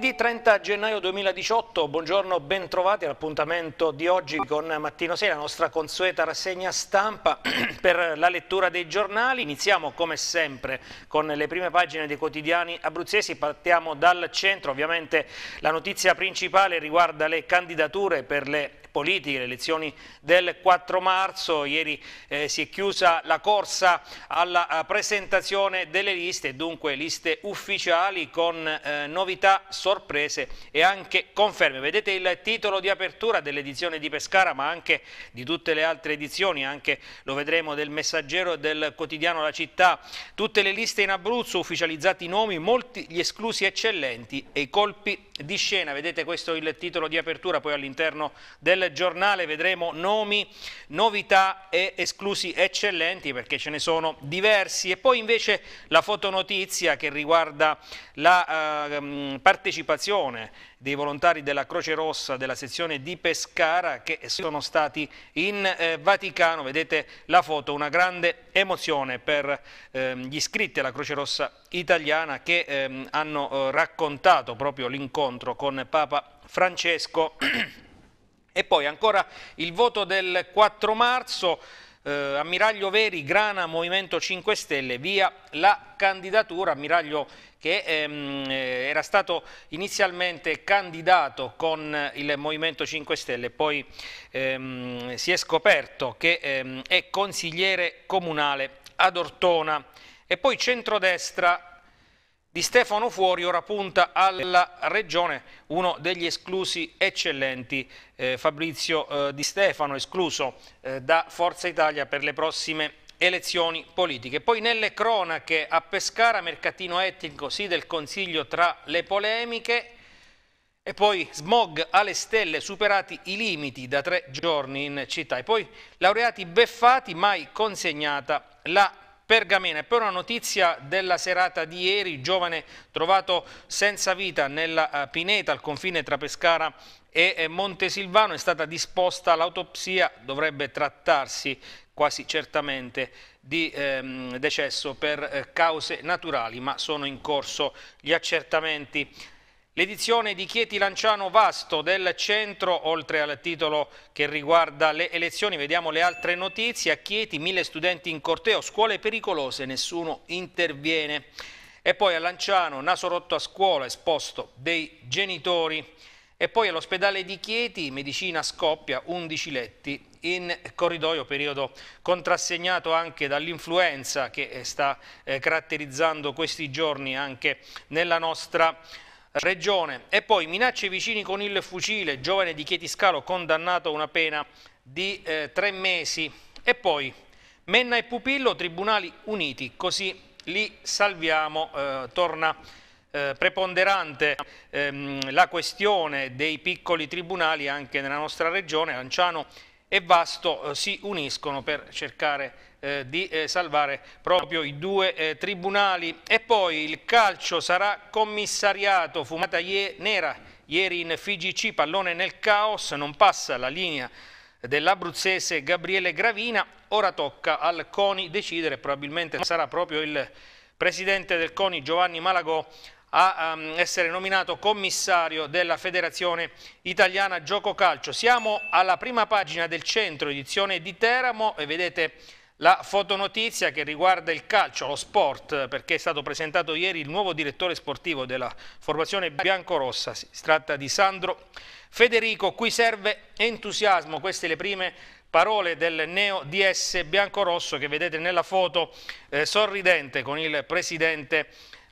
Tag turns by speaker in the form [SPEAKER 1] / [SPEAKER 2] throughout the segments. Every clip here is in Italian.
[SPEAKER 1] Martedì 30 gennaio 2018, buongiorno, bentrovati all'appuntamento di oggi con Mattino 6, la nostra consueta rassegna stampa per la lettura dei giornali. Iniziamo come sempre con le prime pagine dei quotidiani abruzzesi, partiamo dal centro, ovviamente la notizia principale riguarda le candidature per le politiche, le elezioni del 4 marzo. Ieri eh, si è chiusa la corsa alla eh, presentazione delle liste, dunque liste ufficiali con eh, novità, sorprese e anche conferme. Vedete il titolo di apertura dell'edizione di Pescara, ma anche di tutte le altre edizioni, anche lo vedremo del Messaggero e del quotidiano La Città. Tutte le liste in Abruzzo, ufficializzati i nomi, molti gli esclusi eccellenti e i colpi di scena, vedete questo è il titolo di apertura, poi all'interno del giornale vedremo nomi, novità e esclusi eccellenti perché ce ne sono diversi e poi invece la fotonotizia che riguarda la eh, partecipazione dei volontari della Croce Rossa della sezione di Pescara che sono stati in eh, Vaticano. Vedete la foto, una grande emozione per eh, gli iscritti alla Croce Rossa italiana che ehm, eh, hanno raccontato proprio l'incontro con Papa Francesco. e poi ancora il voto del 4 marzo. Eh, ammiraglio Veri, Grana, Movimento 5 Stelle, via la candidatura. Ammiraglio che ehm, eh, era stato inizialmente candidato con eh, il Movimento 5 Stelle, poi ehm, si è scoperto che ehm, è consigliere comunale ad Ortona e poi centrodestra di Stefano Fuori ora punta alla regione uno degli esclusi eccellenti eh, Fabrizio eh, Di Stefano escluso eh, da Forza Italia per le prossime elezioni politiche. Poi nelle cronache a Pescara, mercatino etnico, sì del Consiglio tra le polemiche e poi smog alle stelle, superati i limiti da tre giorni in città e poi laureati beffati, mai consegnata la Pergamena. E poi una notizia della serata di ieri, giovane trovato senza vita nella eh, pineta al confine tra Pescara e eh, Montesilvano, è stata disposta l'autopsia, dovrebbe trattarsi quasi certamente di ehm, decesso per eh, cause naturali, ma sono in corso gli accertamenti. L'edizione di Chieti Lanciano Vasto del centro, oltre al titolo che riguarda le elezioni, vediamo le altre notizie. A Chieti, mille studenti in corteo, scuole pericolose, nessuno interviene. E poi a Lanciano, naso rotto a scuola, esposto dei genitori. E poi all'ospedale di Chieti, medicina scoppia, 11 letti in corridoio, periodo contrassegnato anche dall'influenza che eh, sta eh, caratterizzando questi giorni anche nella nostra regione. E poi minacce vicini con il fucile, giovane di Chieti Scalo condannato a una pena di eh, tre mesi. E poi Menna e Pupillo, tribunali uniti, così li salviamo, eh, torna eh, preponderante ehm, la questione dei piccoli tribunali anche nella nostra regione, Lanciano e Vasto eh, si uniscono per cercare eh, di eh, salvare proprio i due eh, tribunali. E poi il calcio sarà commissariato, fumata ie nera ieri in FIGC, pallone nel caos, non passa la linea dell'abruzzese Gabriele Gravina, ora tocca al CONI decidere, probabilmente sarà proprio il presidente del CONI Giovanni Malagò a um, essere nominato commissario della Federazione Italiana Gioco Calcio. Siamo alla prima pagina del centro edizione di Teramo e vedete la fotonotizia che riguarda il calcio, lo sport, perché è stato presentato ieri il nuovo direttore sportivo della formazione biancorossa, si tratta di Sandro Federico, qui serve entusiasmo, queste le prime parole del neo DS biancorosso che vedete nella foto eh, sorridente con il presidente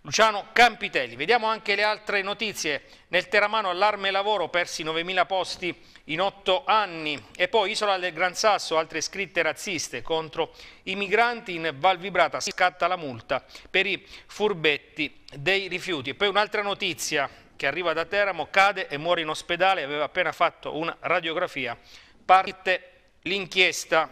[SPEAKER 1] Luciano Campitelli. Vediamo anche le altre notizie. Nel Teramano allarme lavoro, persi 9.000 posti in 8 anni. E poi Isola del Gran Sasso, altre scritte razziste contro i migranti in Val Vibrata. Scatta la multa per i furbetti dei rifiuti. E poi un'altra notizia che arriva da Teramo, cade e muore in ospedale, aveva appena fatto una radiografia. Parte l'inchiesta.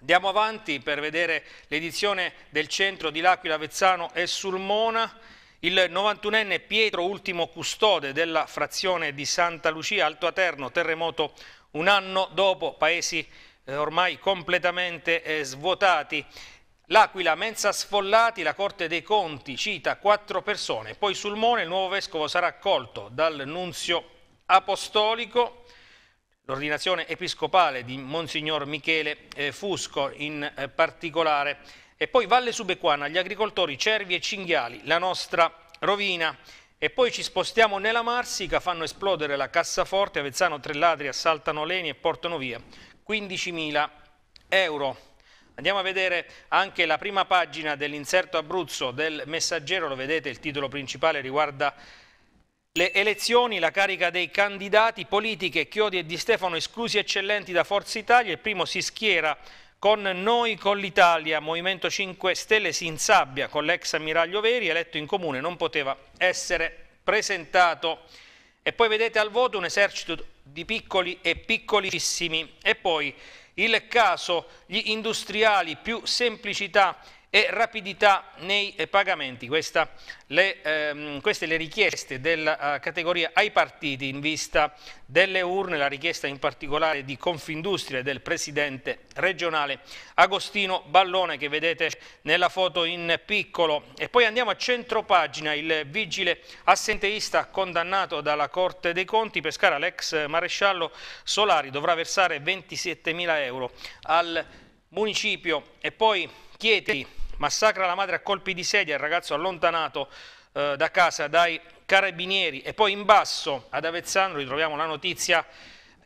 [SPEAKER 1] Andiamo avanti per vedere l'edizione del centro di L'Aquila, Vezzano e Sulmona. Il 91enne Pietro, ultimo custode della frazione di Santa Lucia, Alto Aterno, terremoto un anno dopo, paesi eh, ormai completamente eh, svuotati. L'Aquila, mensa sfollati, la Corte dei Conti cita quattro persone. Poi Sulmone, il nuovo vescovo, sarà accolto dal nunzio apostolico l'ordinazione episcopale di Monsignor Michele eh, Fusco in eh, particolare. E poi Valle Subequana, gli agricoltori, cervi e cinghiali, la nostra rovina. E poi ci spostiamo nella Marsica, fanno esplodere la cassaforte, Avezzano tre ladri assaltano Leni e portano via 15.000 euro. Andiamo a vedere anche la prima pagina dell'inserto Abruzzo del Messaggero, lo vedete, il titolo principale riguarda le elezioni, la carica dei candidati politiche, Chiodi e Di Stefano esclusi eccellenti da Forza Italia, il primo si schiera con Noi con l'Italia, Movimento 5 Stelle si insabbia con l'ex ammiraglio Veri, eletto in comune, non poteva essere presentato. E poi vedete al voto un esercito di piccoli e piccolissimi. E poi il caso, gli industriali, più semplicità e rapidità nei eh, pagamenti. Questa, le, ehm, queste le richieste della uh, eh, categoria ai partiti in vista delle urne, la richiesta in particolare di Confindustria del presidente regionale Agostino Ballone che vedete nella foto in piccolo. E poi andiamo a centropagina, il vigile assenteista condannato dalla Corte dei Conti, Pescara, l'ex maresciallo Solari dovrà versare 27 mila euro al municipio e poi Chieti massacra la madre a colpi di sedia, il ragazzo allontanato eh, da casa dai carabinieri e poi in basso ad Avezzano ritroviamo la notizia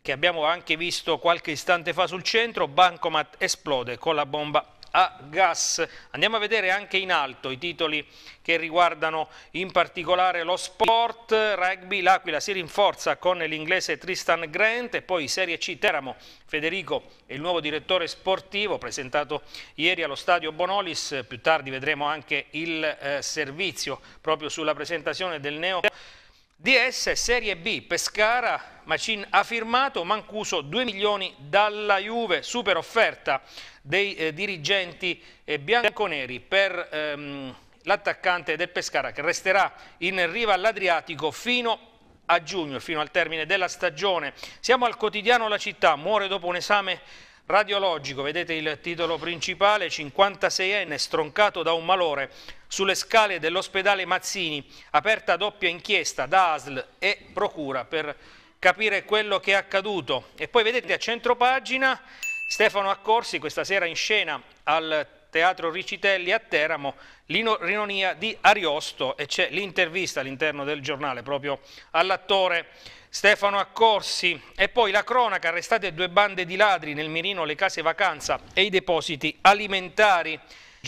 [SPEAKER 1] che abbiamo anche visto qualche istante fa sul centro, Bancomat esplode con la bomba a gas. Andiamo a vedere anche in alto i titoli che riguardano in particolare lo sport, rugby, l'Aquila si rinforza con l'inglese Tristan Grant e poi Serie C Teramo, Federico è il nuovo direttore sportivo presentato ieri allo stadio Bonolis, più tardi vedremo anche il eh, servizio proprio sulla presentazione del neo DS Serie B Pescara Macin ha firmato Mancuso 2 milioni dalla Juve super offerta dei eh, dirigenti eh, bianconeri per ehm, l'attaccante del Pescara che resterà in riva all'Adriatico fino a giugno, fino al termine della stagione. Siamo al quotidiano La Città, muore dopo un esame radiologico, vedete il titolo principale, 56enne stroncato da un malore sulle scale dell'ospedale Mazzini, aperta doppia inchiesta da ASL e Procura per capire quello che è accaduto. E poi vedete a centropagina Stefano Accorsi questa sera in scena al Teatro Ricitelli a Teramo, l'inonia di Ariosto e c'è l'intervista all'interno del giornale proprio all'attore Stefano Accorsi e poi la cronaca, arrestate due bande di ladri nel mirino le case vacanza e i depositi alimentari.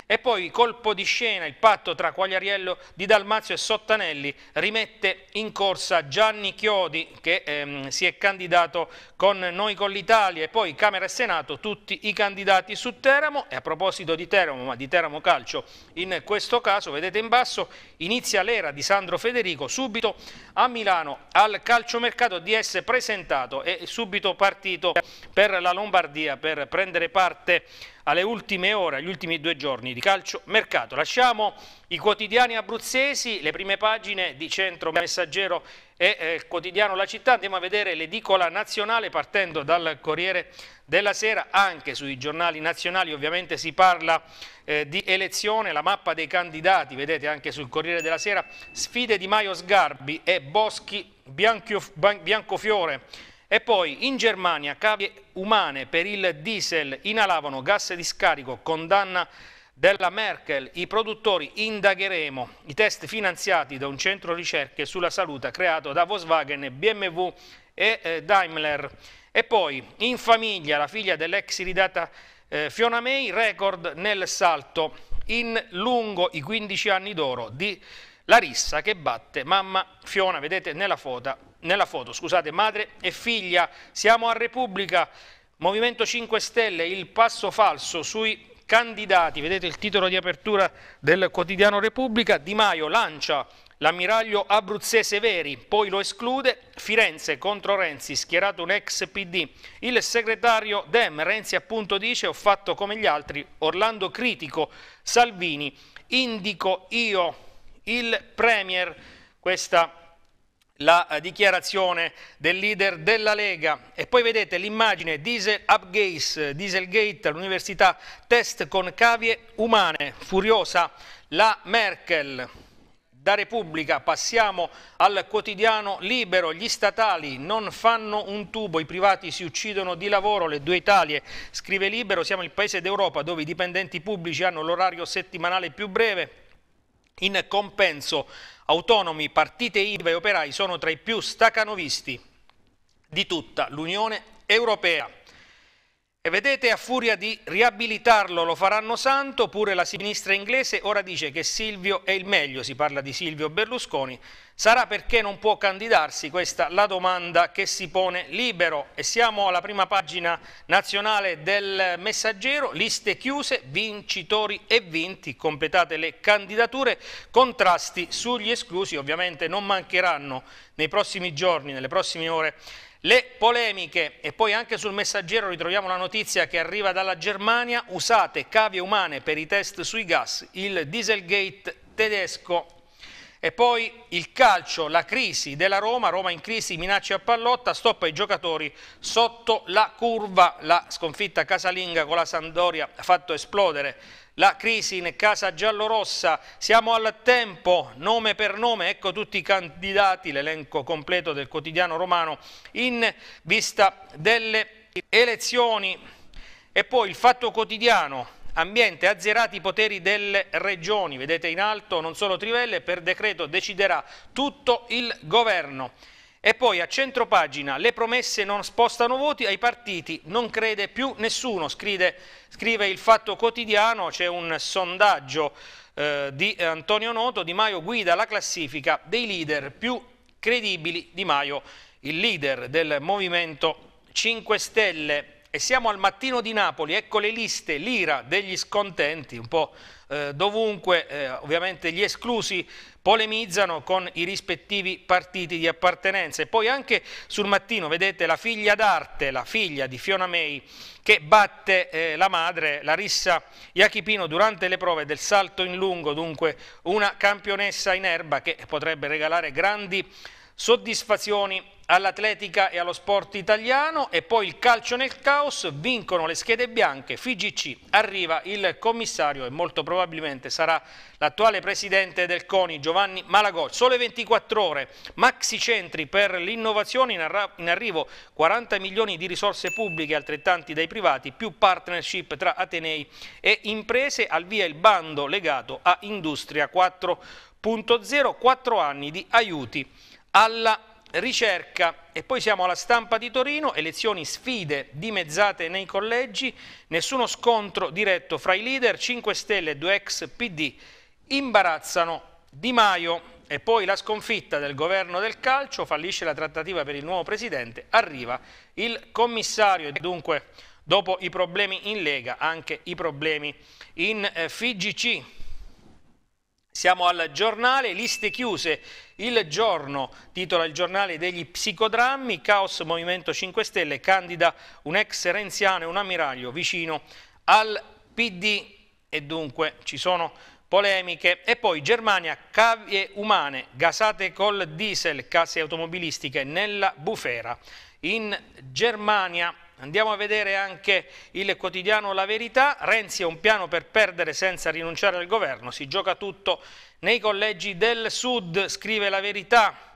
[SPEAKER 1] E poi colpo di scena, il patto tra Quagliariello di Dalmazio e Sottanelli rimette in corsa Gianni Chiodi che ehm, si è candidato con Noi con l'Italia e poi Camera e Senato tutti i candidati su Teramo e a proposito di Teramo, ma di Teramo Calcio in questo caso, vedete in basso, inizia l'era di Sandro Federico subito a Milano al calciomercato di essere presentato e subito partito per la Lombardia per prendere parte alle ultime ore, agli ultimi due giorni di calcio mercato. Lasciamo i quotidiani abruzzesi, le prime pagine di Centro Messaggero e eh, Quotidiano La Città. Andiamo a vedere l'edicola nazionale partendo dal Corriere della Sera, anche sui giornali nazionali ovviamente si parla eh, di elezione, la mappa dei candidati, vedete anche sul Corriere della Sera, sfide di Maio Sgarbi e Boschi Biancofiore e poi in Germania cavie umane per il diesel inalavano gas di scarico, condanna della Merkel, i produttori indagheremo i test finanziati da un centro ricerche sulla salute creato da Volkswagen, BMW e eh, Daimler. E poi in famiglia la figlia dell'ex ridata eh, Fiona May, record nel salto in lungo i 15 anni d'oro di la rissa che batte mamma Fiona, vedete nella foto, nella foto scusate, madre e figlia, siamo a Repubblica, Movimento 5 Stelle, il passo falso sui candidati, vedete il titolo di apertura del quotidiano Repubblica, Di Maio lancia l'ammiraglio abruzzese Veri, poi lo esclude, Firenze contro Renzi, schierato un ex PD, il segretario Dem, Renzi appunto dice ho fatto come gli altri, Orlando critico, Salvini, indico io il Premier. Questa la eh, dichiarazione del leader della Lega. E poi vedete l'immagine Diesel Upgase, eh, Dieselgate all'università, test con cavie umane, furiosa la Merkel. Da Repubblica passiamo al quotidiano libero, gli statali non fanno un tubo, i privati si uccidono di lavoro, le due Italie, scrive libero, siamo il paese d'Europa dove i dipendenti pubblici hanno l'orario settimanale più breve, in compenso, autonomi, partite IVA e operai sono tra i più stacanovisti di tutta l'Unione Europea. E vedete, a furia di riabilitarlo lo faranno santo, pure la sinistra inglese ora dice che Silvio è il meglio, si parla di Silvio Berlusconi, sarà perché non può candidarsi, questa la domanda che si pone libero. E siamo alla prima pagina nazionale del messaggero, liste chiuse, vincitori e vinti, completate le candidature, contrasti sugli esclusi, ovviamente non mancheranno nei prossimi giorni, nelle prossime ore le polemiche e poi anche sul messaggero ritroviamo la notizia che arriva dalla Germania, usate cavie umane per i test sui gas, il dieselgate tedesco e poi il calcio, la crisi della Roma, Roma in crisi, minacce a pallotta, stop ai giocatori sotto la curva, la sconfitta casalinga con la Sandoria ha fatto esplodere la crisi in casa giallorossa, siamo al tempo, nome per nome, ecco tutti i candidati, l'elenco completo del quotidiano romano in vista delle elezioni. E poi il fatto quotidiano, Ambiente, azzerati i poteri delle regioni, vedete in alto non solo Trivelle, per decreto deciderà tutto il governo. E poi a centro pagina, le promesse non spostano voti, ai partiti non crede più nessuno, scrive, scrive il Fatto Quotidiano, c'è un sondaggio eh, di Antonio Noto, Di Maio guida la classifica dei leader più credibili, Di Maio il leader del Movimento 5 Stelle. E siamo al mattino di Napoli, ecco le liste, l'ira degli scontenti, un po' eh, dovunque, eh, ovviamente gli esclusi polemizzano con i rispettivi partiti di appartenenza. E poi anche sul mattino vedete la figlia d'arte, la figlia di Fiona May, che batte eh, la madre, Larissa Iachipino, durante le prove del salto in lungo, dunque una campionessa in erba che potrebbe regalare grandi Soddisfazioni all'atletica e allo sport italiano e poi il calcio nel caos, vincono le schede bianche, FIGC arriva il commissario e molto probabilmente sarà l'attuale presidente del CONI Giovanni Malagò. Sole 24 ore, maxi centri per l'innovazione, in, arrivo 40 milioni di risorse pubbliche altrettanti dai privati, più partnership tra Atenei e imprese, al via il bando legato a Industria 4.0, 4 anni di aiuti alla ricerca. E poi siamo alla stampa di Torino, elezioni sfide dimezzate nei collegi, nessuno scontro diretto fra i leader, 5 Stelle e 2 ex PD imbarazzano Di Maio e poi la sconfitta del governo del calcio, fallisce la trattativa per il nuovo presidente, arriva il commissario e dunque dopo i problemi in Lega anche i problemi in eh, FIGC. Siamo al giornale, liste chiuse, il giorno, titola il giornale degli psicodrammi, caos Movimento 5 Stelle, candida un ex renziano e un ammiraglio vicino al PD e dunque ci sono polemiche e poi Germania, cavie umane, gasate col diesel, case automobilistiche nella bufera in Germania. Andiamo a vedere anche il quotidiano La Verità. Renzi ha un piano per perdere senza rinunciare al governo. Si gioca tutto nei collegi del Sud, scrive La Verità.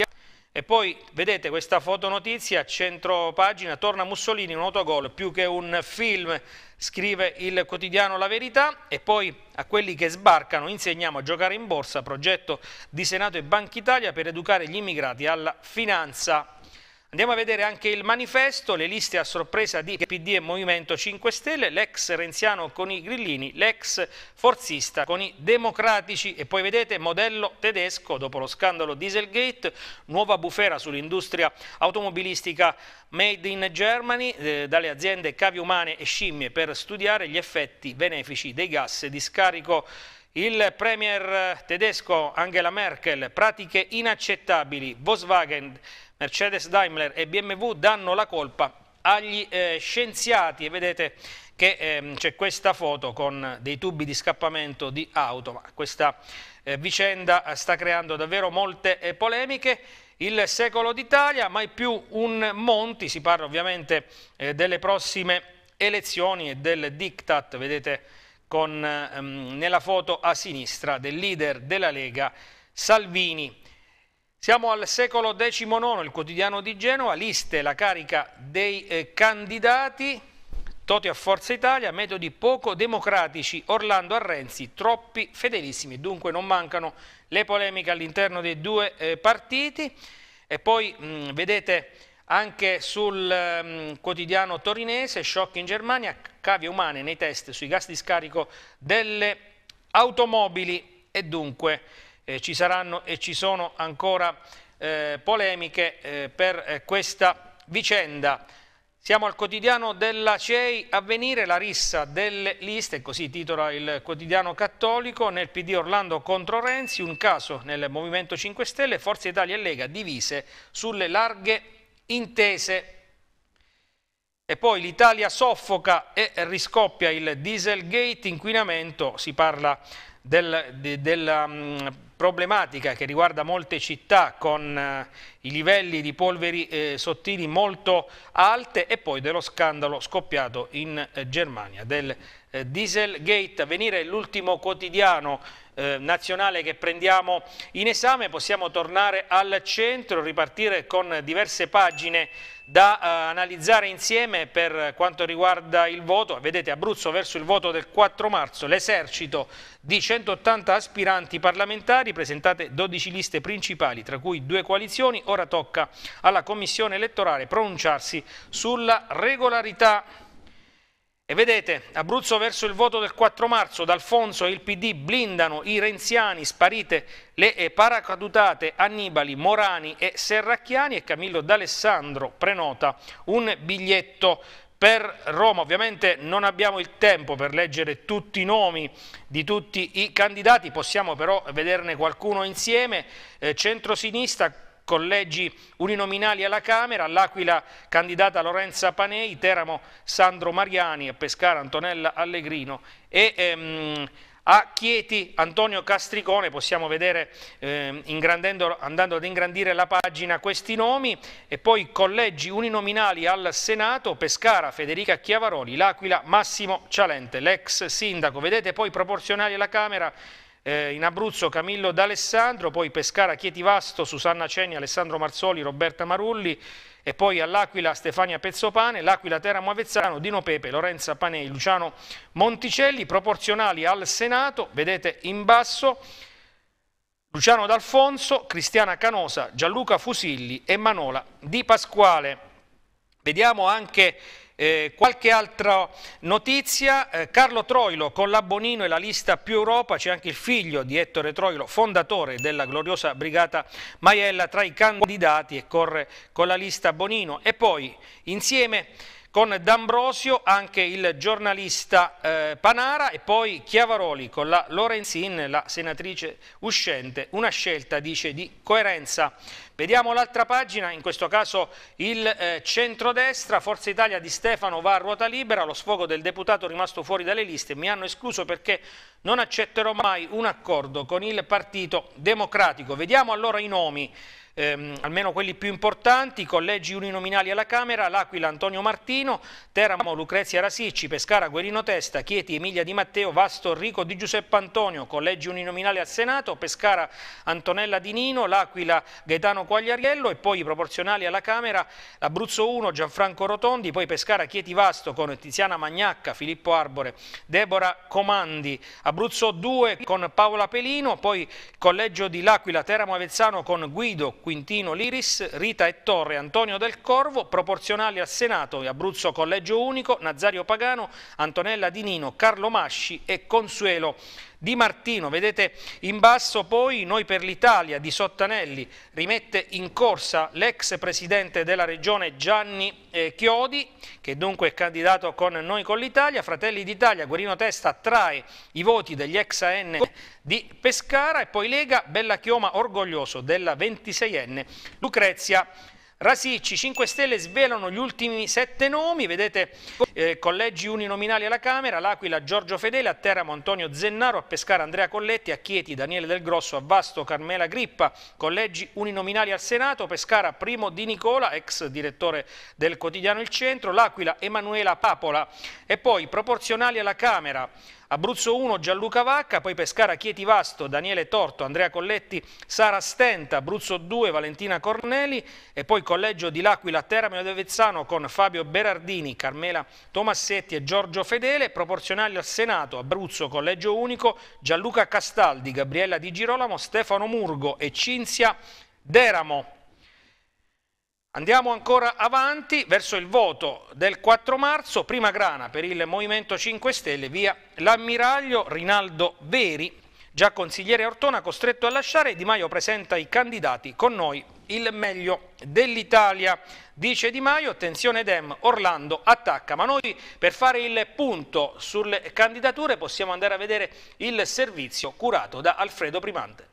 [SPEAKER 1] E poi vedete questa fotonotizia, centro pagina, torna Mussolini, un autogol più che un film, scrive il quotidiano La Verità. E poi a quelli che sbarcano insegniamo a giocare in borsa, progetto di Senato e Banca Italia per educare gli immigrati alla finanza Andiamo a vedere anche il manifesto, le liste a sorpresa di PD e Movimento 5 Stelle, l'ex renziano con i grillini, l'ex forzista con i democratici e poi vedete modello tedesco dopo lo scandalo Dieselgate, nuova bufera sull'industria automobilistica made in Germany, eh, dalle aziende cavi umane e scimmie per studiare gli effetti benefici dei gas di scarico il premier tedesco Angela Merkel, pratiche inaccettabili, Volkswagen Mercedes Daimler e BMW danno la colpa agli eh, scienziati e vedete che ehm, c'è questa foto con dei tubi di scappamento di auto, ma questa eh, vicenda eh, sta creando davvero molte eh, polemiche. Il secolo d'Italia, mai più un Monti, si parla ovviamente eh, delle prossime elezioni e del diktat, vedete con, ehm, nella foto a sinistra del leader della Lega Salvini. Siamo al secolo XIX, il quotidiano di Genova, liste la carica dei eh, candidati, Toti a Forza Italia, metodi poco democratici, Orlando a Renzi, troppi fedelissimi, dunque non mancano le polemiche all'interno dei due eh, partiti. E poi mh, vedete anche sul um, quotidiano torinese, shock in Germania, cavie umane nei test sui gas di scarico delle automobili e dunque eh, ci saranno e ci sono ancora eh, polemiche eh, per eh, questa vicenda. Siamo al quotidiano della CEI, avvenire la rissa delle liste, così titola il quotidiano cattolico, nel PD Orlando contro Renzi, un caso nel Movimento 5 Stelle, Forza Italia e Lega divise sulle larghe intese. E poi l'Italia soffoca e riscoppia il Dieselgate, inquinamento, si parla del, de, della mm, problematica che riguarda molte città con eh, i livelli di polveri eh, sottili molto alte e poi dello scandalo scoppiato in eh, Germania del eh, Dieselgate. venire l'ultimo quotidiano eh, nazionale che prendiamo in esame, possiamo tornare al centro, ripartire con diverse pagine da eh, analizzare insieme per quanto riguarda il voto. Vedete Abruzzo verso il voto del 4 marzo, l'esercito di 180 aspiranti parlamentari, presentate 12 liste principali, tra cui due coalizioni. Ora tocca alla Commissione elettorale pronunciarsi sulla regolarità e vedete, Abruzzo verso il voto del 4 marzo, D'Alfonso e il PD blindano i renziani, sparite le paracadutate Annibali, Morani e Serracchiani e Camillo D'Alessandro prenota un biglietto per Roma. Ovviamente non abbiamo il tempo per leggere tutti i nomi di tutti i candidati, possiamo però vederne qualcuno insieme. Eh, centrosinistra collegi uninominali alla Camera, all'Aquila candidata Lorenza Panei, Teramo Sandro Mariani, a Pescara Antonella Allegrino e... Ehm, a Chieti Antonio Castricone, possiamo vedere eh, andando ad ingrandire la pagina questi nomi e poi collegi uninominali al Senato, Pescara, Federica Chiavaroli, L'Aquila, Massimo Cialente, l'ex sindaco, vedete poi proporzionali alla Camera eh, in Abruzzo Camillo D'Alessandro, poi Pescara Chieti Vasto, Susanna Ceni, Alessandro Marzoli, Roberta Marulli e poi all'Aquila Stefania Pezzopane, l'Aquila Teramo Avezzano, Dino Pepe, Lorenza Panei, Luciano Monticelli, proporzionali al Senato, vedete in basso, Luciano D'Alfonso, Cristiana Canosa, Gianluca Fusilli e Manola Di Pasquale. Vediamo anche eh, qualche altra notizia, eh, Carlo Troilo con la Bonino e la lista più Europa, c'è anche il figlio di Ettore Troilo, fondatore della gloriosa brigata Maiella, tra i candidati e corre con la lista Bonino. E poi insieme con D'Ambrosio anche il giornalista eh, Panara e poi Chiavaroli con la Lorenzin, la senatrice uscente, una scelta dice di coerenza. Vediamo l'altra pagina, in questo caso il eh, centrodestra, Forza Italia di Stefano va a ruota libera, lo sfogo del deputato rimasto fuori dalle liste, mi hanno escluso perché non accetterò mai un accordo con il Partito Democratico. Vediamo allora i nomi ehm, almeno quelli più importanti, collegi uninominali alla Camera, L'Aquila Antonio Martino, Teramo Lucrezia Rasicci, Pescara Guerino Testa, Chieti Emilia Di Matteo, Vasto Rico Di Giuseppe Antonio, collegi uninominali al Senato, Pescara Antonella Di Nino, L'Aquila Gaetano Quagliariello e poi i proporzionali alla Camera, Abruzzo 1 Gianfranco Rotondi, poi Pescara Chieti Vasto con Tiziana Magnacca, Filippo Arbore, Debora Comandi, Abruzzo 2 con Paola Pelino, poi collegio di L'Aquila Teramo Avezzano con Guido Quintino Liris, Rita e Torre, Antonio Del Corvo, proporzionali al Senato e Abruzzo Collegio Unico, Nazario Pagano, Antonella Di Nino, Carlo Masci e Consuelo di Martino, vedete in basso poi Noi per l'Italia di Sottanelli rimette in corsa l'ex presidente della regione Gianni eh, Chiodi, che dunque è candidato con Noi con l'Italia, Fratelli d'Italia, Guerino Testa attrae i voti degli ex AN di Pescara e poi Lega, Bella Chioma orgoglioso della 26enne Lucrezia Rasicci, 5 Stelle svelano gli ultimi sette nomi, vedete eh, collegi uninominali alla Camera, L'Aquila Giorgio Fedele, a Teramo Antonio Zennaro, a Pescara Andrea Colletti, a Chieti Daniele Del Grosso, a Vasto Carmela Grippa, collegi uninominali al Senato, Pescara Primo Di Nicola, ex direttore del quotidiano Il Centro, L'Aquila Emanuela Papola e poi proporzionali alla Camera. Abruzzo 1 Gianluca Vacca, poi Pescara Chieti Vasto, Daniele Torto, Andrea Colletti, Sara Stenta, Abruzzo 2 Valentina Corneli e poi Collegio di L'Aquila Teramo De Vezzano con Fabio Berardini, Carmela Tomassetti e Giorgio Fedele, proporzionali al Senato, Abruzzo Collegio Unico, Gianluca Castaldi, Gabriella Di Girolamo, Stefano Murgo e Cinzia Deramo. Andiamo ancora avanti verso il voto del 4 marzo, prima grana per il Movimento 5 Stelle, via l'ammiraglio Rinaldo Veri, già consigliere Ortona costretto a lasciare, Di Maio presenta i candidati con noi il meglio dell'Italia. Dice Di Maio, attenzione Dem, Orlando attacca, ma noi per fare il punto sulle candidature possiamo andare a vedere il servizio curato da Alfredo Primante.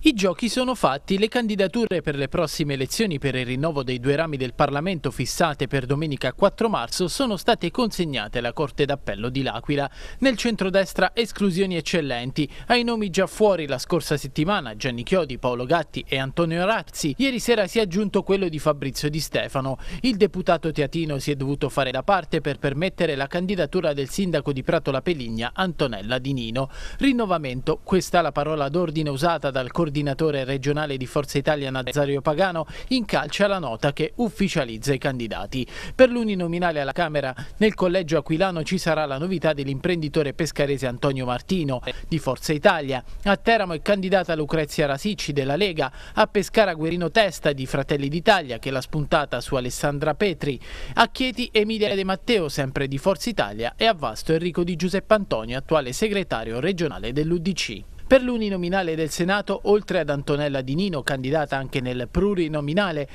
[SPEAKER 2] I giochi sono fatti, le candidature per le prossime elezioni per il rinnovo dei due rami del Parlamento fissate per domenica 4 marzo sono state consegnate alla Corte d'Appello di L'Aquila. Nel centrodestra esclusioni eccellenti, ai nomi già fuori la scorsa settimana Gianni Chiodi, Paolo Gatti e Antonio Razzi, ieri sera si è aggiunto quello di Fabrizio Di Stefano. Il deputato teatino si è dovuto fare da parte per permettere la candidatura del sindaco di Prato La Peligna, Antonella Di Nino. Rinnovamento, questa è la parola d'ordine usata dal Corte coordinatore regionale di Forza Italia Nazario Pagano incalcia la nota che ufficializza i candidati. Per l'uninominale alla Camera nel collegio aquilano ci sarà la novità dell'imprenditore pescarese Antonio Martino di Forza Italia. A Teramo è candidata Lucrezia Rasicci della Lega, a Pescara Guerino Testa di Fratelli d'Italia che l'ha spuntata su Alessandra Petri, a Chieti Emilia De Matteo sempre di Forza Italia e a Vasto Enrico di Giuseppe Antonio attuale segretario regionale dell'UDC. Per l'uninominale del Senato, oltre ad Antonella Di Nino, candidata anche nel plurinominale,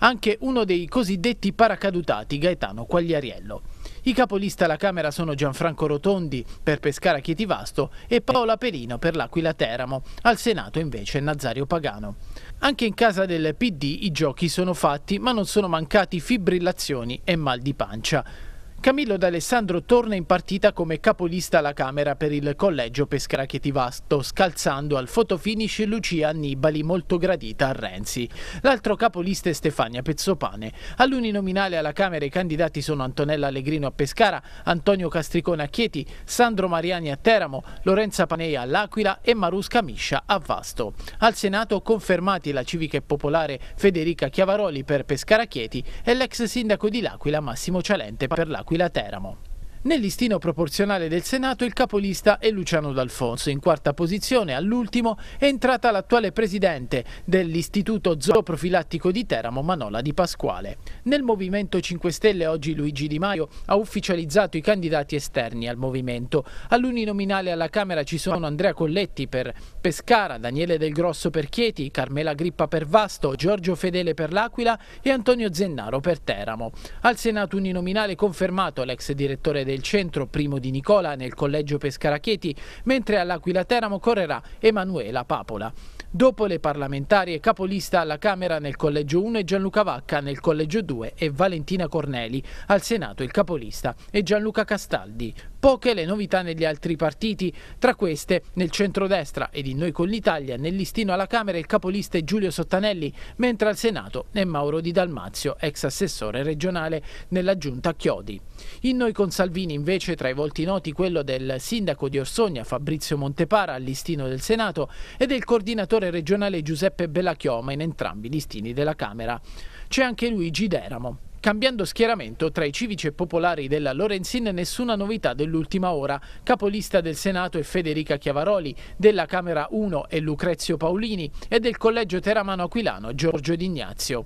[SPEAKER 2] anche uno dei cosiddetti paracadutati, Gaetano Quagliariello. I capolista alla Camera sono Gianfranco Rotondi per Pescara Chietivasto e Paola Perino per l'Aquila Teramo, al Senato invece Nazario Pagano. Anche in casa del PD i giochi sono fatti ma non sono mancati fibrillazioni e mal di pancia. Camillo D'Alessandro torna in partita come capolista alla Camera per il collegio Pescara Chietivasto, scalzando al fotofinish Lucia Annibali, molto gradita a Renzi. L'altro capolista è Stefania Pezzopane. All'uninominale alla Camera i candidati sono Antonella Allegrino a Pescara, Antonio Castricone a Chieti, Sandro Mariani a Teramo, Lorenza Panea all'Aquila e Marusca Miscia a Vasto. Al Senato confermati la civica e popolare Federica Chiavaroli per Pescara Chieti e l'ex sindaco di L'Aquila Massimo Cialente per l'Aquila. L'Aquila Teramo. Nel listino proporzionale del Senato il capolista è Luciano D'Alfonso. In quarta posizione, all'ultimo, è entrata l'attuale presidente dell'Istituto Zooprofilattico di Teramo, Manola Di Pasquale. Nel Movimento 5 Stelle oggi Luigi Di Maio ha ufficializzato i candidati esterni al movimento. All'uninominale alla Camera ci sono Andrea Colletti per Pescara, Daniele Del Grosso per Chieti, Carmela Grippa per Vasto, Giorgio Fedele per L'Aquila e Antonio Zennaro per Teramo. Al Senato uninominale confermato l'ex direttore del del centro Primo di Nicola nel collegio Pescara Chieti, mentre all'Aquila Teramo correrà Emanuela Papola. Dopo le parlamentarie, capolista alla Camera nel collegio 1 e Gianluca Vacca nel collegio 2 e Valentina Corneli. Al Senato il capolista e Gianluca Castaldi. Poche le novità negli altri partiti, tra queste nel centrodestra ed in Noi con l'Italia, nel listino alla Camera il capolista è Giulio Sottanelli, mentre al Senato è Mauro Di Dalmazio, ex assessore regionale nella giunta Chiodi. In Noi con Salvini invece tra i volti noti quello del sindaco di Orsogna Fabrizio Montepara al listino del Senato e del coordinatore regionale Giuseppe Bellachioma in entrambi i listini della Camera. C'è anche Luigi Deramo. Cambiando schieramento, tra i civici e popolari della Lorenzin nessuna novità dell'ultima ora. Capolista del Senato è Federica Chiavaroli, della Camera 1 è Lucrezio Paolini e del Collegio Teramano Aquilano Giorgio D'Ignazio.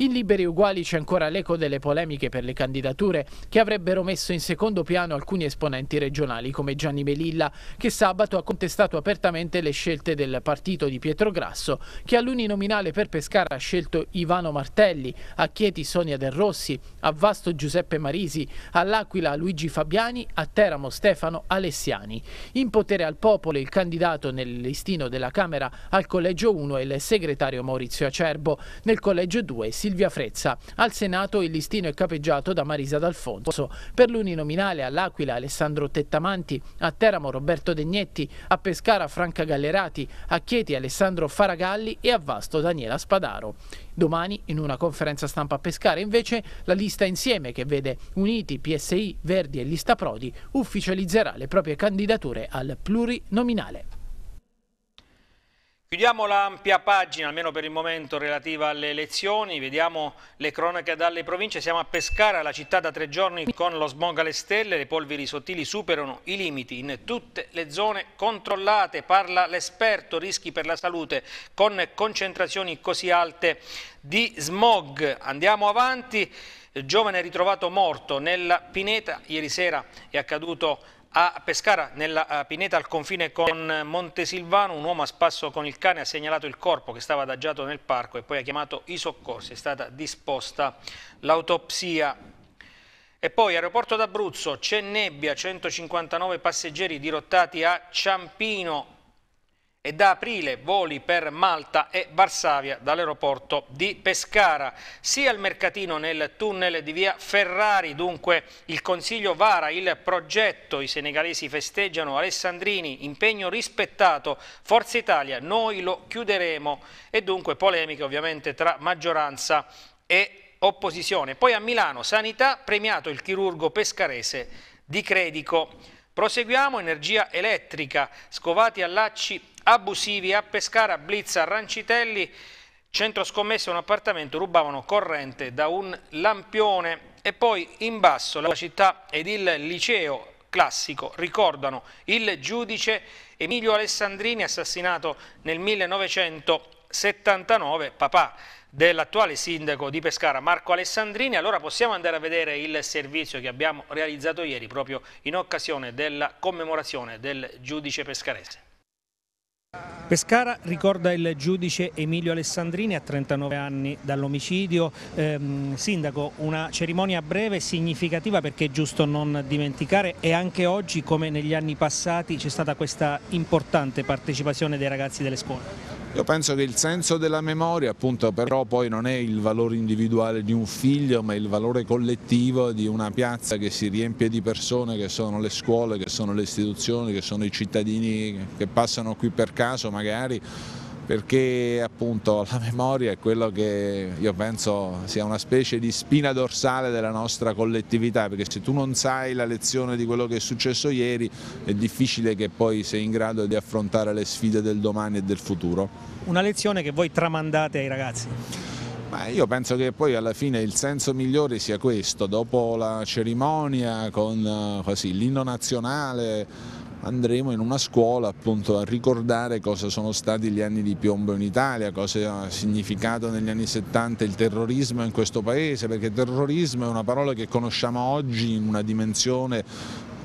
[SPEAKER 2] In Liberi Uguali c'è ancora l'eco delle polemiche per le candidature che avrebbero messo in secondo piano alcuni esponenti regionali come Gianni Melilla che sabato ha contestato apertamente le scelte del partito di Pietro Grasso che all'uninominale per Pescara ha scelto Ivano Martelli, a Chieti Sonia Del Rossi, a Vasto Giuseppe Marisi, all'Aquila Luigi Fabiani, a Teramo Stefano Alessiani. In potere al popolo il candidato nel listino della Camera al collegio 1 è il segretario Maurizio Acerbo, nel collegio 2 si Silvia Frezza. Al Senato il listino è capeggiato da Marisa D'Alfonso. Per l'uninominale all'Aquila Alessandro Tettamanti, a Teramo Roberto Degnetti, a Pescara Franca Gallerati, a Chieti Alessandro Faragalli e a Vasto Daniela Spadaro. Domani, in una conferenza stampa a Pescara, invece, la lista insieme che vede Uniti, PSI, Verdi e Lista Prodi ufficializzerà le proprie candidature al plurinominale.
[SPEAKER 1] Chiudiamo l'ampia pagina, almeno per il momento, relativa alle elezioni, vediamo le cronache dalle province, siamo a Pescara, la città da tre giorni con lo smog alle stelle, le polveri sottili superano i limiti in tutte le zone controllate, parla l'esperto, rischi per la salute con concentrazioni così alte di smog. Andiamo avanti, il giovane ritrovato morto nella pineta, ieri sera è accaduto a Pescara, nella pineta al confine con Montesilvano, un uomo a spasso con il cane ha segnalato il corpo che stava adagiato nel parco e poi ha chiamato i soccorsi. È stata disposta l'autopsia. E poi aeroporto d'Abruzzo, c'è nebbia, 159 passeggeri dirottati a Ciampino, e da aprile voli per Malta e Varsavia dall'aeroporto di Pescara. Sia il mercatino nel tunnel di via Ferrari, dunque il Consiglio vara il progetto, i senegalesi festeggiano Alessandrini, impegno rispettato, Forza Italia, noi lo chiuderemo e dunque polemiche ovviamente tra maggioranza e opposizione. Poi a Milano, Sanità, premiato il chirurgo pescarese di Credico. Proseguiamo, energia elettrica, scovati lacci abusivi a Pescara, Blitz a Rancitelli, centro scommesse un appartamento, rubavano corrente da un lampione e poi in basso la città ed il liceo classico ricordano il giudice Emilio Alessandrini assassinato nel 1979, papà dell'attuale sindaco di Pescara Marco Alessandrini. Allora possiamo andare a vedere il servizio che abbiamo realizzato ieri proprio in occasione della commemorazione del giudice pescarese. Pescara ricorda il giudice Emilio Alessandrini a 39 anni dall'omicidio. Eh, sindaco, una cerimonia breve e significativa perché è giusto non dimenticare e anche oggi come negli anni passati c'è stata questa importante partecipazione dei ragazzi delle scuole.
[SPEAKER 3] Io penso che il senso della memoria appunto però poi non è il valore individuale di un figlio ma il valore collettivo di una piazza che si riempie di persone che sono le scuole, che sono le istituzioni, che sono i cittadini che passano qui per caso magari perché appunto la memoria è quello che io penso sia una specie di spina dorsale della nostra collettività, perché se tu non sai la lezione di quello che è successo ieri è difficile che poi sei in grado di affrontare le sfide del domani e del futuro.
[SPEAKER 1] Una lezione che voi tramandate ai ragazzi?
[SPEAKER 3] Ma io penso che poi alla fine il senso migliore sia questo, dopo la cerimonia con eh, l'inno nazionale andremo in una scuola appunto a ricordare cosa sono stati gli anni di piombo in Italia, cosa ha significato negli anni 70 il terrorismo in questo paese, perché terrorismo è una parola che conosciamo oggi in una dimensione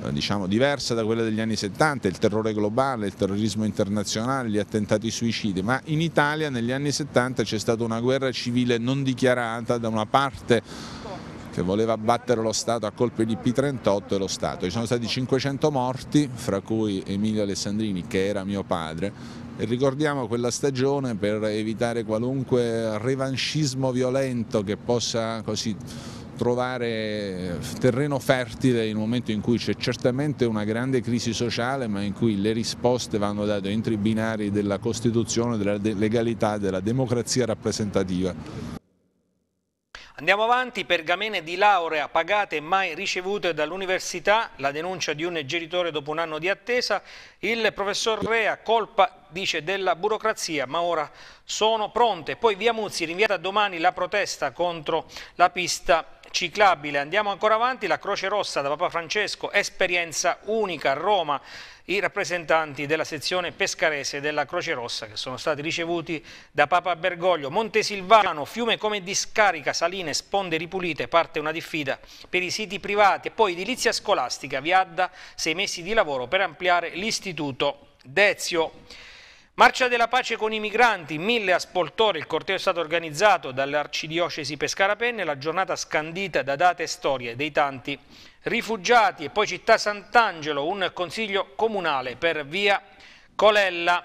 [SPEAKER 3] eh, diciamo, diversa da quella degli anni 70, il terrore globale, il terrorismo internazionale, gli attentati suicidi, ma in Italia negli anni 70 c'è stata una guerra civile non dichiarata da una parte che voleva battere lo Stato a colpi di P38 e lo Stato. Ci sono stati 500 morti, fra cui Emilio Alessandrini che era mio padre, e ricordiamo quella stagione per evitare qualunque revanchismo violento che possa così trovare terreno fertile in un momento in cui c'è certamente una grande crisi sociale ma in cui le risposte vanno date entro i binari della Costituzione, della legalità, della democrazia rappresentativa.
[SPEAKER 1] Andiamo avanti, pergamene di laurea pagate e mai ricevute dall'università, la denuncia di un genitore dopo un anno di attesa, il professor Rea colpa dice della burocrazia ma ora sono pronte. Poi via Muzzi rinviata domani la protesta contro la pista ciclabile. Andiamo ancora avanti, la Croce Rossa da Papa Francesco, esperienza unica a Roma. I rappresentanti della sezione pescarese della Croce Rossa che sono stati ricevuti da Papa Bergoglio. Montesilvano, fiume come discarica, saline, sponde ripulite, parte una diffida per i siti privati. E poi edilizia scolastica, Viadda, sei mesi di lavoro per ampliare l'istituto Dezio. Marcia della pace con i migranti, mille a Spoltore, il corteo è stato organizzato dall'arcidiocesi pescara la giornata scandita da date e storie dei tanti rifugiati e poi città Sant'Angelo, un consiglio comunale per via Colella.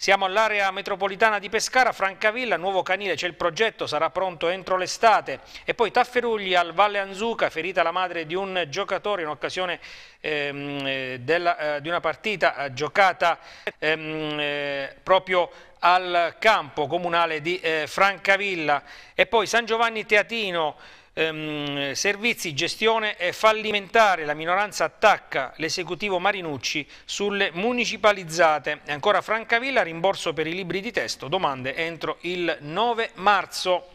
[SPEAKER 1] Siamo all'area metropolitana di Pescara, Francavilla, Nuovo Canile, c'è il progetto, sarà pronto entro l'estate. E poi Tafferugli al Valle Anzuca, ferita la madre di un giocatore in occasione ehm, eh, della, eh, di una partita eh, giocata ehm, eh, proprio al campo comunale di eh, Francavilla. E poi San Giovanni Teatino ehm, servizi, gestione è fallimentare, la minoranza attacca l'esecutivo Marinucci sulle municipalizzate. E ancora Francavilla, rimborso per i libri di testo, domande entro il 9 marzo.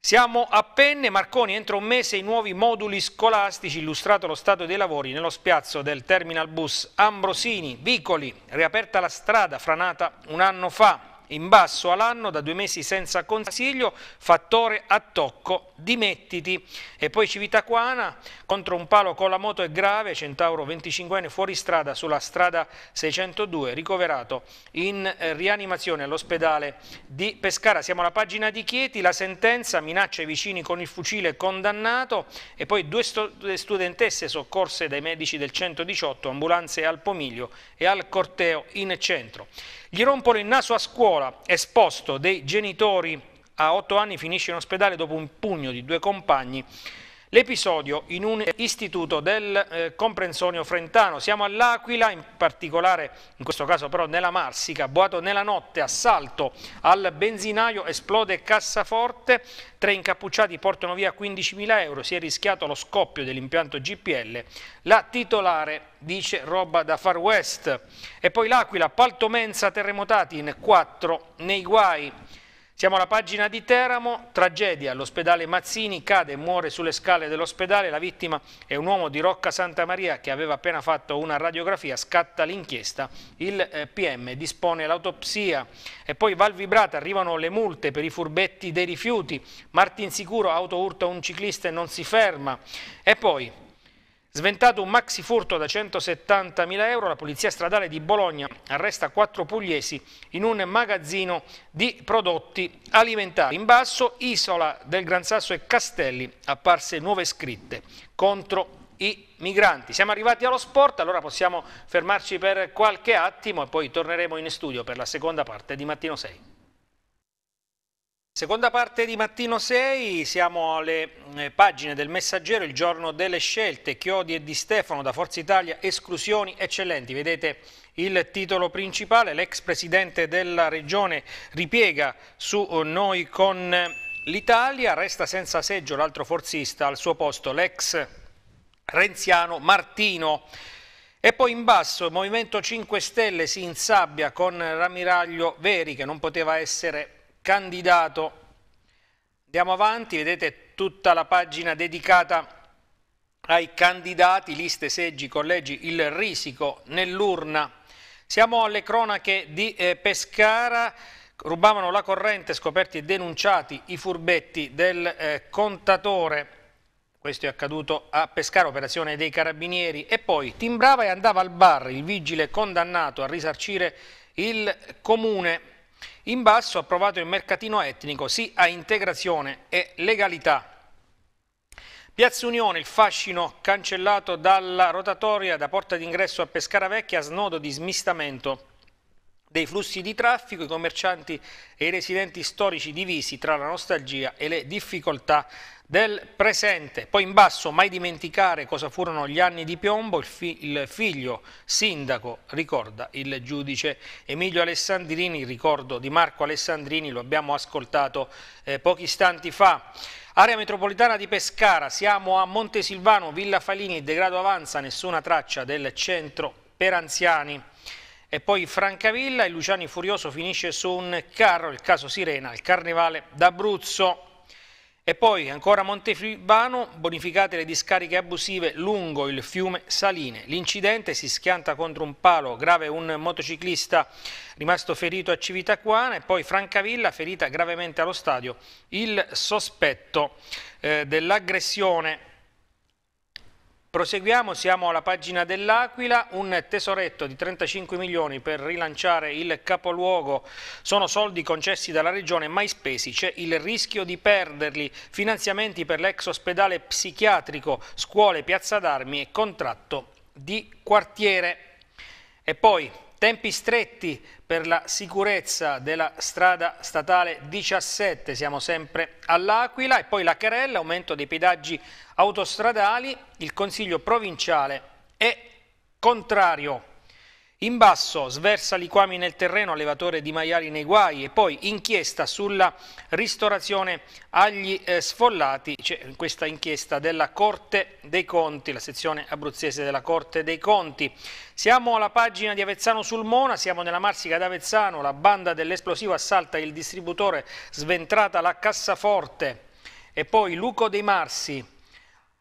[SPEAKER 1] Siamo a penne, Marconi, entro un mese i nuovi moduli scolastici, illustrato lo stato dei lavori nello spiazzo del terminal bus Ambrosini, Vicoli, riaperta la strada franata un anno fa, in basso all'anno da due mesi senza consiglio, fattore a tocco dimettiti. E poi Civitacuana, contro un palo con la moto è grave, Centauro 25enne fuori strada sulla strada 602, ricoverato in eh, rianimazione all'ospedale di Pescara. Siamo alla pagina di Chieti, la sentenza minaccia i vicini con il fucile condannato e poi due studentesse soccorse dai medici del 118, ambulanze al Pomiglio e al corteo in centro. Gli rompono il naso a scuola, esposto dei genitori a otto anni finisce in ospedale dopo un pugno di due compagni. L'episodio in un istituto del eh, comprensonio frentano. Siamo all'Aquila, in particolare in questo caso però nella Marsica, boato nella notte, assalto al benzinaio, esplode cassaforte, tre incappucciati portano via 15.000 euro, si è rischiato lo scoppio dell'impianto GPL, la titolare dice roba da far west. E poi l'Aquila, Paltomenza, terremotati in quattro nei guai. Siamo alla pagina di Teramo, tragedia, l'ospedale Mazzini, cade e muore sulle scale dell'ospedale, la vittima è un uomo di Rocca Santa Maria che aveva appena fatto una radiografia, scatta l'inchiesta, il eh, PM dispone l'autopsia e poi Val Vibrata arrivano le multe per i furbetti dei rifiuti, Martin Sicuro auto urta un ciclista e non si ferma e poi Sventato un maxi furto da 170.000 euro, la Polizia Stradale di Bologna arresta quattro pugliesi in un magazzino di prodotti alimentari. In basso, Isola del Gran Sasso e Castelli, apparse nuove scritte contro i migranti. Siamo arrivati allo sport, allora possiamo fermarci per qualche attimo e poi torneremo in studio per la seconda parte di Mattino 6. Seconda parte di Mattino 6, siamo alle eh, pagine del Messaggero, il giorno delle scelte, Chiodi e Di Stefano da Forza Italia, esclusioni eccellenti, vedete il titolo principale, l'ex presidente della regione ripiega su eh, noi con eh, l'Italia, resta senza seggio l'altro forzista, al suo posto l'ex renziano Martino. E poi in basso il Movimento 5 Stelle si insabbia con l'ammiraglio Veri che non poteva essere candidato. Andiamo avanti, vedete tutta la pagina dedicata ai candidati, liste, seggi, collegi, il risico nell'urna. Siamo alle cronache di eh, Pescara, rubavano la corrente, scoperti e denunciati i furbetti del eh, contatore. Questo è accaduto a Pescara, operazione dei carabinieri. E poi timbrava e andava al bar, il vigile condannato a risarcire il comune. In basso approvato il mercatino etnico, sì a integrazione e legalità. Piazza Unione, il fascino cancellato dalla rotatoria da porta d'ingresso a Pescara Vecchia, snodo di smistamento dei flussi di traffico, i commercianti e i residenti storici divisi tra la nostalgia e le difficoltà del presente. Poi in basso, mai dimenticare cosa furono gli anni di piombo, il, fi il, figlio sindaco ricorda il giudice Emilio Alessandrini, ricordo di Marco Alessandrini, lo abbiamo ascoltato eh, pochi istanti fa. Area metropolitana di Pescara, siamo a Montesilvano, Villa Falini, il degrado avanza, nessuna traccia del centro per anziani. E poi Francavilla e Luciani Furioso finisce su un carro, il caso Sirena, il carnevale d'Abruzzo. E poi ancora Montefribano, bonificate le discariche abusive lungo il fiume Saline. L'incidente si schianta contro un palo, grave un motociclista rimasto ferito a Civitacuana e poi Francavilla ferita gravemente allo stadio. Il sospetto eh, dell'aggressione Proseguiamo, siamo alla pagina dell'Aquila, un tesoretto di 35 milioni per rilanciare il capoluogo, sono soldi concessi dalla regione mai spesi, c'è il rischio di perderli, finanziamenti per l'ex ospedale psichiatrico, scuole, piazza d'armi e contratto di quartiere. E poi tempi stretti per la sicurezza della strada statale 17, siamo sempre all'Aquila, e poi la querella, aumento dei pedaggi autostradali, il Consiglio provinciale è contrario in basso sversa liquami nel terreno, allevatore di maiali nei guai e poi inchiesta sulla ristorazione agli eh, sfollati, c'è cioè, questa inchiesta della Corte dei Conti, la sezione abruzzese della Corte dei Conti. Siamo alla pagina di Avezzano Sulmona, siamo nella Marsica d'Avezzano, la banda dell'esplosivo assalta il distributore, sventrata la cassaforte e poi Luco dei Marsi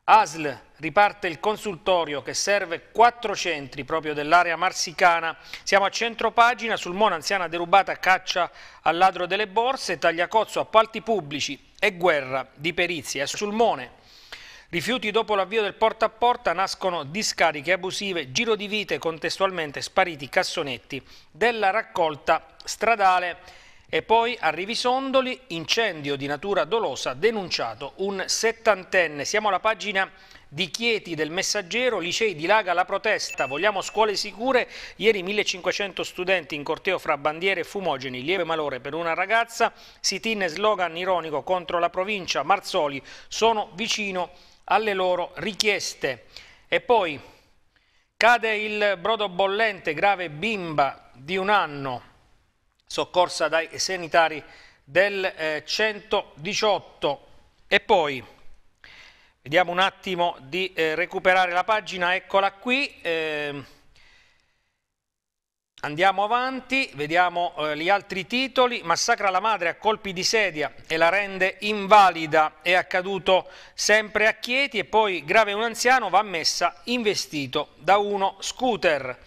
[SPEAKER 1] ASL riparte il consultorio che serve quattro centri proprio dell'area marsicana. Siamo a centropagina sul Mona Anziana derubata caccia al ladro delle borse, tagliacozzo, appalti pubblici e guerra di perizia. Sul Mone rifiuti dopo l'avvio del porta a porta nascono discariche abusive, giro di vite contestualmente spariti cassonetti della raccolta stradale e poi arrivi Sondoli, incendio di natura dolosa denunciato un settantenne. Siamo alla pagina di Chieti del Messaggero, licei dilaga la protesta, vogliamo scuole sicure, ieri 1500 studenti in corteo fra bandiere e fumogeni, lieve malore per una ragazza, Sitin slogan ironico contro la provincia, Marzoli, sono vicino alle loro richieste. E poi cade il brodo bollente, grave bimba di un anno, soccorsa dai sanitari del eh, 118. E poi vediamo un attimo di eh, recuperare la pagina, eccola qui. Eh, andiamo avanti, vediamo eh, gli altri titoli. Massacra la madre a colpi di sedia e la rende invalida. È accaduto sempre a Chieti e poi grave un anziano va messa investito da uno scooter.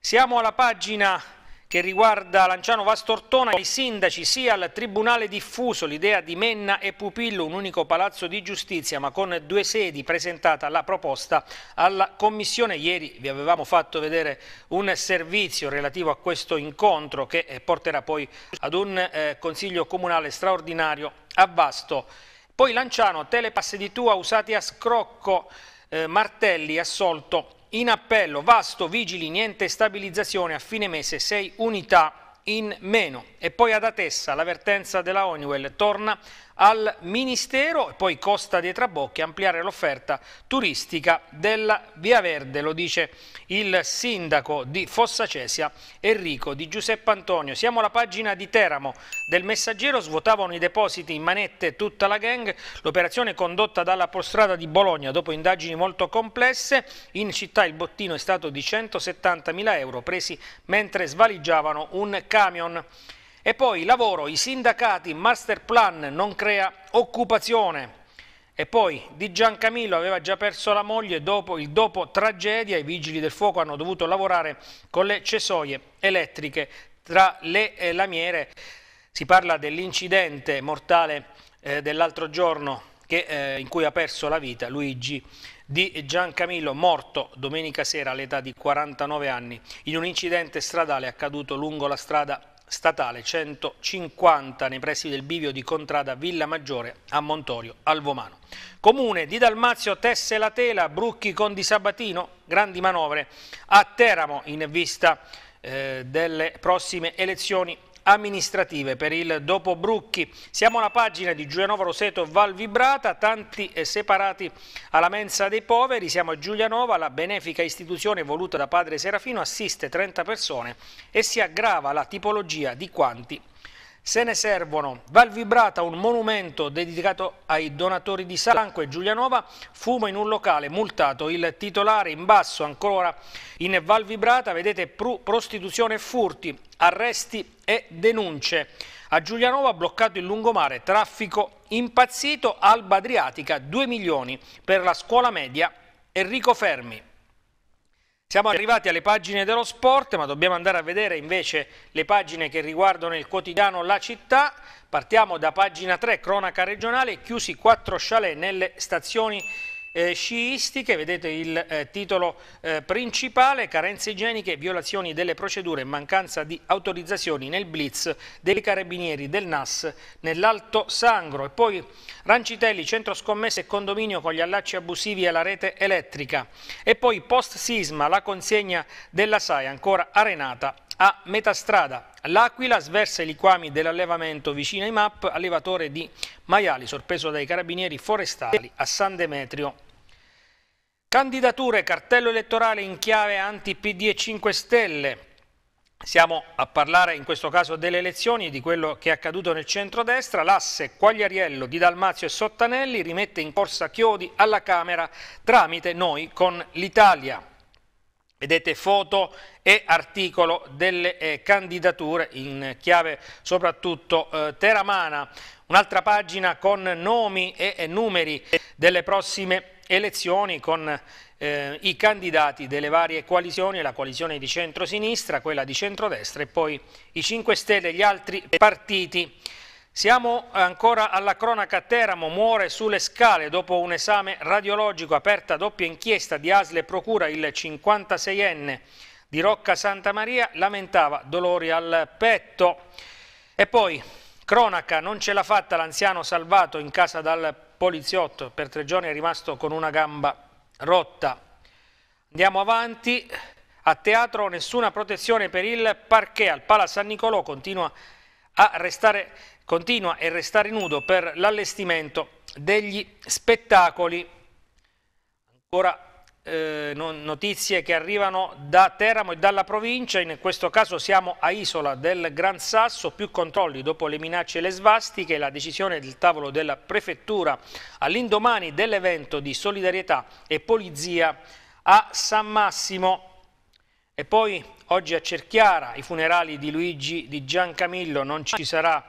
[SPEAKER 1] Siamo alla pagina che riguarda Lanciano Vastortona, i sindaci sia al Tribunale diffuso l'idea di Menna e Pupillo, un unico palazzo di giustizia ma con due sedi presentata la proposta alla Commissione. Ieri vi avevamo fatto vedere un servizio relativo a questo incontro che eh, porterà poi ad un eh, Consiglio Comunale straordinario a Vasto. Poi Lanciano, telepass di Tua usati a scrocco, eh, Martelli assolto in appello, vasto, vigili, niente stabilizzazione, a fine mese 6 unità in meno. E poi ad Atessa l'avvertenza della Honeywell torna al Ministero e poi Costa dei Trabocchi ampliare l'offerta turistica della Via Verde, lo dice il sindaco di Fossa Cesia Enrico Di Giuseppe Antonio. Siamo alla pagina di Teramo del Messaggero, svuotavano i depositi in manette tutta la gang, l'operazione condotta dalla postrada di Bologna dopo indagini molto complesse, in città il bottino è stato di 170 mila euro presi mentre svaligiavano un camion. E poi lavoro, i sindacati, master plan non crea occupazione. E poi Di Giancamillo aveva già perso la moglie dopo il dopo tragedia, i vigili del fuoco hanno dovuto lavorare con le cesoie elettriche tra le eh, lamiere. Si parla dell'incidente mortale eh, dell'altro giorno che, eh, in cui ha perso la vita Luigi di Giancamillo, morto domenica sera all'età di 49 anni in un incidente stradale accaduto lungo la strada statale 150 nei pressi del bivio di Contrada Villa Maggiore a Montorio Alvomano. Comune di Dalmazio tesse la tela, Brucchi con Di Sabatino, grandi manovre a Teramo in vista eh, delle prossime elezioni amministrative per il dopo Brucchi. Siamo alla pagina di Giulianova Roseto Val Vibrata, tanti separati alla mensa dei poveri, siamo a Giulianova, la benefica istituzione voluta da padre Serafino assiste 30 persone e si aggrava la tipologia di quanti se ne servono Val Vibrata, un monumento dedicato ai donatori di sangue e Giulianova, fuma in un locale, multato il titolare in basso ancora in Val Vibrata, vedete prostituzione e furti, arresti e denunce. A Giulianova bloccato il lungomare, traffico impazzito, Alba Adriatica 2 milioni per la scuola media Enrico Fermi. Siamo arrivati alle pagine dello sport, ma dobbiamo andare a vedere invece le pagine che riguardano il quotidiano La Città. Partiamo da pagina 3, cronaca regionale, chiusi quattro chalet nelle stazioni eh, sciistiche, vedete il eh, titolo eh, principale, carenze igieniche, violazioni delle procedure e mancanza di autorizzazioni nel blitz dei carabinieri del NAS nell'Alto Sangro. E poi Rancitelli, centro scommesse e condominio con gli allacci abusivi alla rete elettrica. E poi post sisma, la consegna della SAI ancora arenata a metà strada. L'Aquila sversa i liquami dell'allevamento vicino ai MAP, allevatore di maiali sorpreso dai carabinieri forestali a San Demetrio Candidature, cartello elettorale in chiave anti-PD e 5 Stelle. Siamo a parlare in questo caso delle elezioni, e di quello che è accaduto nel centrodestra. L'asse Quagliariello di Dalmazio e Sottanelli rimette in corsa Chiodi alla Camera tramite noi con l'Italia. Vedete foto e articolo delle eh, candidature in chiave soprattutto eh, teramana. Un'altra pagina con nomi e, e numeri delle prossime elezioni elezioni con eh, i candidati delle varie coalizioni, la coalizione di centro-sinistra, quella di centrodestra e poi i 5 Stelle e gli altri partiti. Siamo ancora alla cronaca Teramo, muore sulle scale dopo un esame radiologico, aperta doppia inchiesta di Asle Procura, il 56enne di Rocca Santa Maria lamentava dolori al petto. E poi Cronaca, non ce l'ha fatta l'anziano salvato in casa dal poliziotto, per tre giorni è rimasto con una gamba rotta. Andiamo avanti, a teatro nessuna protezione per il parquet, al Pala San Nicolò continua, restare, continua e restare nudo per l'allestimento degli spettacoli. Ancora eh, notizie che arrivano da Teramo e dalla provincia, in questo caso siamo a Isola del Gran Sasso, più controlli dopo le minacce e le svastiche, la decisione del tavolo della prefettura all'indomani dell'evento di solidarietà e polizia a San Massimo. E poi oggi a Cerchiara i funerali di Luigi di Giancamillo, non ci sarà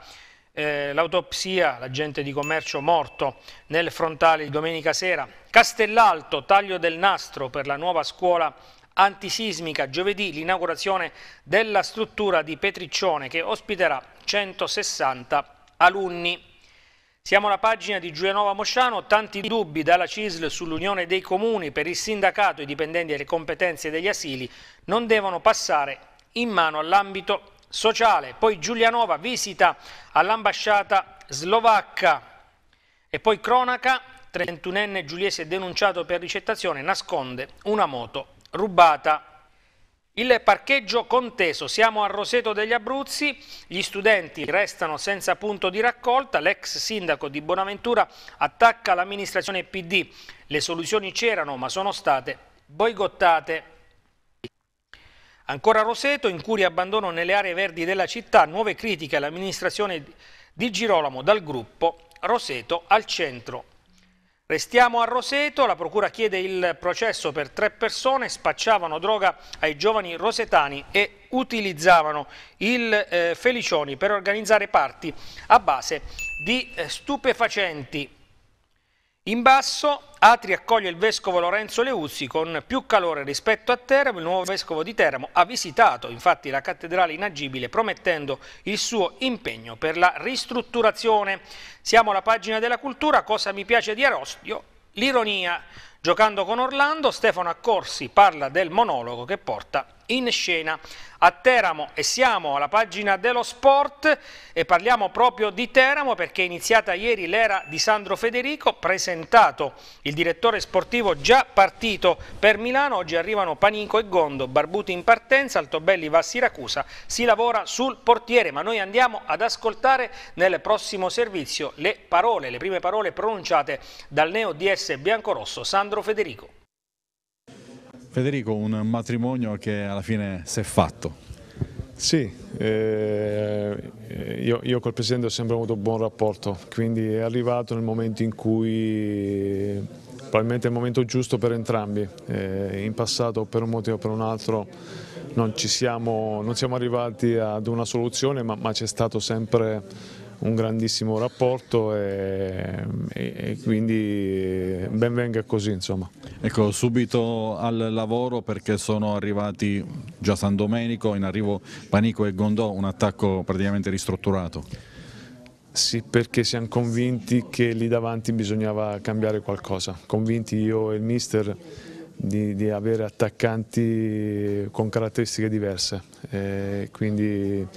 [SPEAKER 1] eh, l'autopsia, l'agente di commercio morto nel frontale di domenica sera. Castellalto, taglio del nastro per la nuova scuola antisismica. Giovedì l'inaugurazione della struttura di Petriccione che ospiterà 160 alunni. Siamo alla pagina di Giulianova Mosciano, tanti dubbi dalla CISL sull'unione dei comuni per il sindacato, e i dipendenti delle competenze degli asili non devono passare in mano all'ambito sociale, poi Giulianova visita all'ambasciata slovacca e poi cronaca, 31enne Giuliese denunciato per ricettazione, nasconde una moto rubata. Il parcheggio conteso, siamo a Roseto degli Abruzzi, gli studenti restano senza punto di raccolta, l'ex sindaco di Bonaventura attacca l'amministrazione PD, le soluzioni c'erano ma sono state boicottate. Ancora Roseto, in e abbandono nelle aree verdi della città, nuove critiche all'amministrazione di Girolamo dal gruppo Roseto al centro. Restiamo a Roseto, la procura chiede il processo per tre persone, spacciavano droga ai giovani rosetani e utilizzavano il eh, felicioni per organizzare parti a base di eh, stupefacenti. In basso, Atri accoglie il vescovo Lorenzo Leuzzi con più calore rispetto a Teramo. Il nuovo vescovo di Teramo ha visitato infatti la cattedrale inagibile promettendo il suo impegno per la ristrutturazione. Siamo alla pagina della cultura, cosa mi piace di Arostio? L'ironia. Giocando con Orlando, Stefano Accorsi parla del monologo che porta in scena a Teramo e siamo alla pagina dello sport e parliamo proprio di Teramo perché è iniziata ieri l'era di Sandro Federico, presentato il direttore sportivo già partito per Milano, oggi arrivano Panico e Gondo, Barbuti in partenza, Altobelli va a Siracusa, si lavora sul portiere ma noi andiamo ad ascoltare nel prossimo servizio le parole, le prime parole pronunciate dal neo DS biancorosso Sandro Federico.
[SPEAKER 4] Federico, un matrimonio che alla fine si è fatto. Sì, eh, io, io, col Presidente ho sempre avuto un buon rapporto, quindi è arrivato nel momento in cui probabilmente è il momento giusto per entrambi. Eh, in passato per un motivo o per un altro non, siamo, non siamo, arrivati ad una soluzione, ma, ma c'è stato sempre un grandissimo rapporto e, e, e quindi ben venga così insomma. Ecco subito al lavoro perché sono arrivati già San Domenico, in arrivo Panico e Gondò, un attacco praticamente ristrutturato. Sì, perché siamo convinti che lì davanti bisognava cambiare qualcosa, convinti io e il mister di, di avere attaccanti con caratteristiche diverse, eh, quindi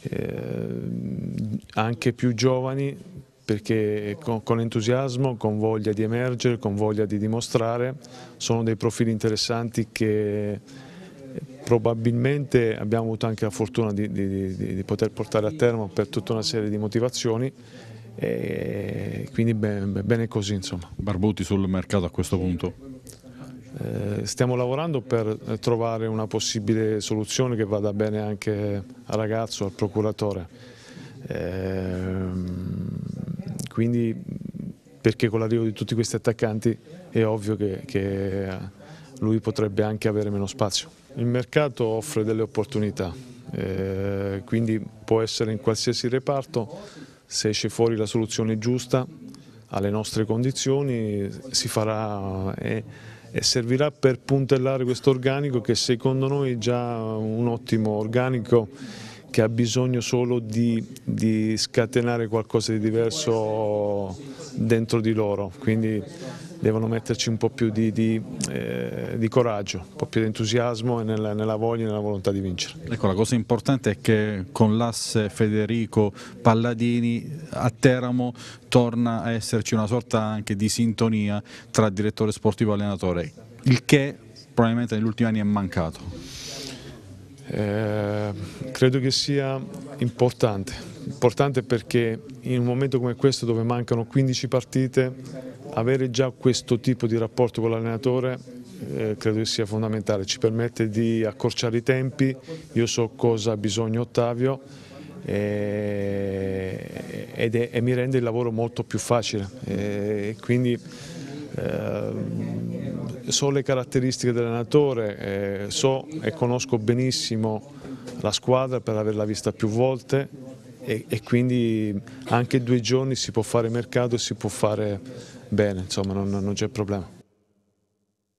[SPEAKER 4] eh, anche più giovani perché con, con, entusiasmo, con voglia di emergere, con voglia di dimostrare, sono dei profili interessanti che probabilmente abbiamo avuto anche la fortuna di, di, di, di poter portare a termine per tutta una serie di motivazioni e quindi bene, bene così insomma. Barbuti sul mercato a questo punto? Eh, stiamo lavorando per trovare una possibile soluzione che vada bene anche al ragazzo, al procuratore. Ehm, quindi perché con l'arrivo di tutti questi attaccanti è ovvio che, che lui potrebbe anche avere meno spazio. Il mercato offre delle opportunità, eh, quindi può essere in qualsiasi reparto, se esce fuori la soluzione giusta, alle nostre condizioni, si farà e, e servirà per puntellare questo organico che secondo noi è già un ottimo organico che ha bisogno solo di, di scatenare qualcosa di diverso dentro di loro, quindi devono metterci un po' più di, di, eh, di coraggio, un po' più di entusiasmo e nella, nella, voglia e nella volontà di vincere. Ecco, la cosa importante è che con l'asse Federico Palladini a Teramo torna a esserci una sorta anche di sintonia tra direttore sportivo e allenatore, il che probabilmente negli ultimi anni è mancato. Eh, credo che sia importante, importante perché in un momento come questo dove mancano 15 partite, avere già questo tipo di rapporto con l'allenatore eh, credo che sia fondamentale, ci permette di accorciare i tempi, io so cosa ha bisogno Ottavio e, eh, ed è, e mi rende il lavoro molto più facile. Eh, e, quindi eh, so le caratteristiche dell'allenatore, eh, so e conosco benissimo la squadra per averla vista più volte e, e quindi anche due giorni si può fare mercato e si può fare bene, insomma non, non c'è problema.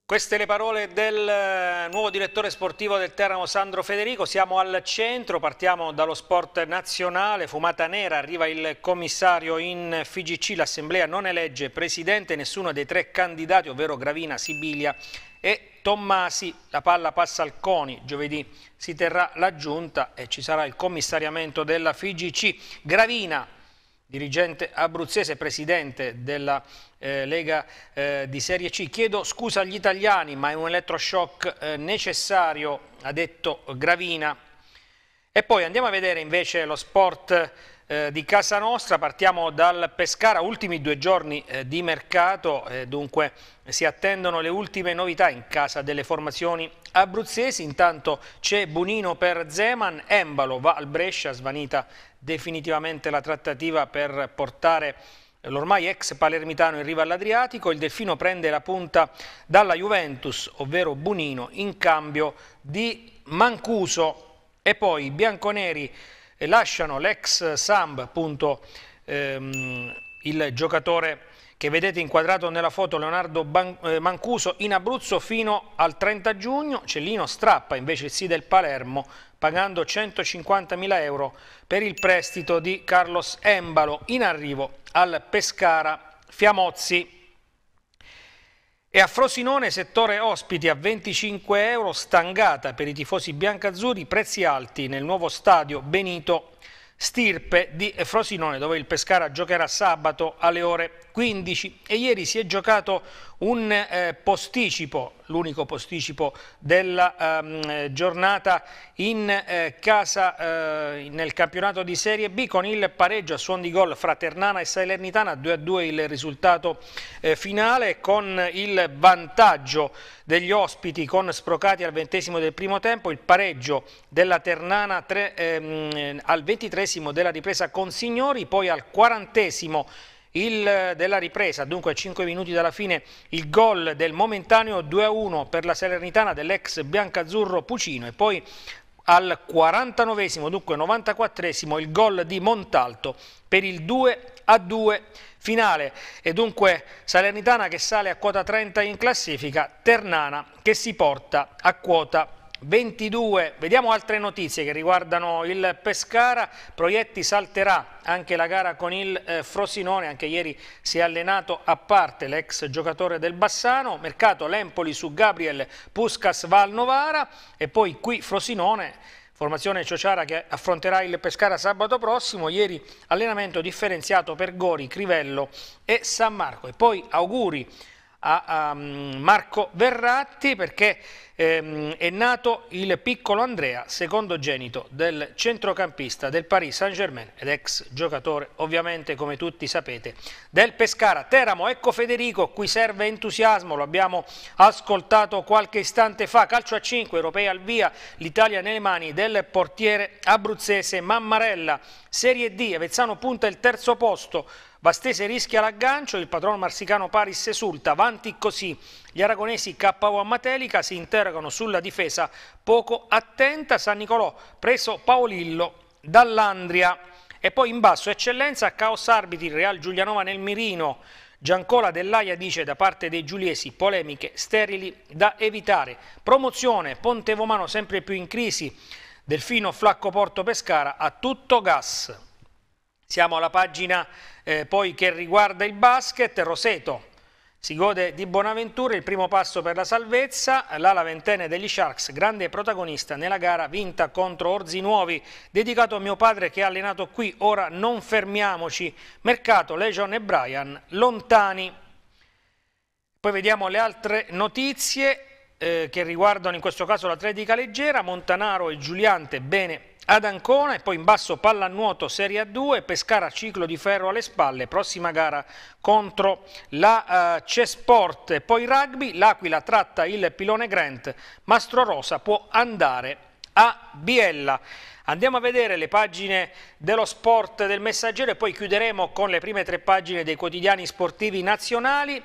[SPEAKER 1] Queste le parole del eh, nuovo direttore sportivo del Teramo Sandro Federico, siamo al centro, partiamo dallo sport nazionale, fumata nera, arriva il commissario in FIGC, l'assemblea non elegge presidente nessuno dei tre candidati, ovvero Gravina, Sibiglia e Tommasi, la palla passa al CONI, giovedì si terrà la giunta e ci sarà il commissariamento della FIGC. Gravina, dirigente abruzzese, presidente della FIGC eh, Lega eh, di Serie C. Chiedo scusa agli italiani, ma è un elettroshock eh, necessario, ha detto Gravina. E poi andiamo a vedere invece lo sport eh, di casa nostra, partiamo dal Pescara, ultimi due giorni eh, di mercato, eh, dunque si attendono le ultime novità in casa delle formazioni abruzzesi, intanto c'è Bonino per Zeman, Embalo va al Brescia, svanita definitivamente la trattativa per portare l'ormai ex palermitano in riva all'Adriatico, il Delfino prende la punta dalla Juventus, ovvero Bunino, in cambio di Mancuso e poi i bianconeri eh, lasciano l'ex Samb, appunto ehm, il giocatore che vedete inquadrato nella foto Leonardo eh, Mancuso in Abruzzo fino al 30 giugno, Cellino strappa invece il sì del Palermo pagando 150.000 euro per il prestito di Carlos Embalo in arrivo al Pescara Fiamozzi. E a Frosinone, settore ospiti a 25 euro, stangata per i tifosi biancazzurri, prezzi alti nel nuovo stadio Benito Stirpe di Frosinone, dove il Pescara giocherà sabato alle ore 15 e ieri si è giocato un eh, posticipo, l'unico posticipo della ehm, giornata in eh, casa eh, nel campionato di Serie B con il pareggio a suon di gol fra Ternana e Salernitana, 2-2 a il risultato eh, finale con il vantaggio degli ospiti con Sprocati al ventesimo del primo tempo, il pareggio della Ternana tre, ehm, al ventitresimo della ripresa con Signori, poi al quarantesimo il, eh, della ripresa, dunque a 5 minuti dalla fine il gol del momentaneo 2-1 per la Salernitana dell'ex biancazzurro Pucino e poi al 49 dunque 94 il gol di Montalto per il 2 a 2 finale e dunque Salernitana che sale a quota 30 in classifica, Ternana che si porta a quota 30. 22, vediamo altre notizie che riguardano il Pescara, Proietti salterà anche la gara con il eh, Frosinone, anche ieri si è allenato a parte l'ex giocatore del Bassano, mercato Lempoli su Gabriel Puscas Valnovara e poi qui Frosinone, formazione Ciociara che affronterà il Pescara sabato prossimo, ieri allenamento differenziato per Gori, Crivello e San Marco e poi auguri a, a mm, Marco Verratti perché Ehm, è nato il piccolo Andrea, secondogenito del centrocampista del Paris Saint-Germain ed ex giocatore, ovviamente come tutti sapete, del Pescara. Teramo, ecco Federico, qui serve entusiasmo, lo abbiamo ascoltato qualche istante fa, calcio a 5, europei al via, l'Italia nelle mani del portiere abruzzese Mammarella, Serie D, Avezzano punta il terzo posto, Vastese rischia l'aggancio, il padrone marsicano Paris esulta, avanti così. Gli aragonesi KO a Matelica si interrogano interrogano sulla difesa poco attenta, San Nicolò preso Paolillo dall'Andria e poi in basso eccellenza Caos Arbitri, Real Giulianova nel Mirino, Giancola Dell'Aia dice da parte dei giuliesi polemiche sterili da evitare. Promozione, Ponte Vomano sempre più in crisi, Delfino Flacco Porto Pescara a tutto gas. Siamo alla pagina eh, poi che riguarda il basket, Roseto si gode di Bonaventura il primo passo per la salvezza, l'ala ventenne degli Sharks, grande protagonista nella gara vinta contro Orzi Nuovi, dedicato a mio padre che ha allenato qui, ora non fermiamoci, Mercato, Legion e Brian, lontani. Poi vediamo le altre notizie eh, che riguardano in questo caso l'atletica leggera, Montanaro e Giuliante bene ad Ancona e poi in basso pallanuoto Serie A2, Pescara ciclo di ferro alle spalle, prossima gara contro la uh, Cesport, poi rugby, l'Aquila tratta il pilone Grant, Mastro Rosa può andare a Biella. Andiamo a vedere le pagine dello sport del messaggero e poi chiuderemo con le prime tre pagine dei quotidiani sportivi nazionali.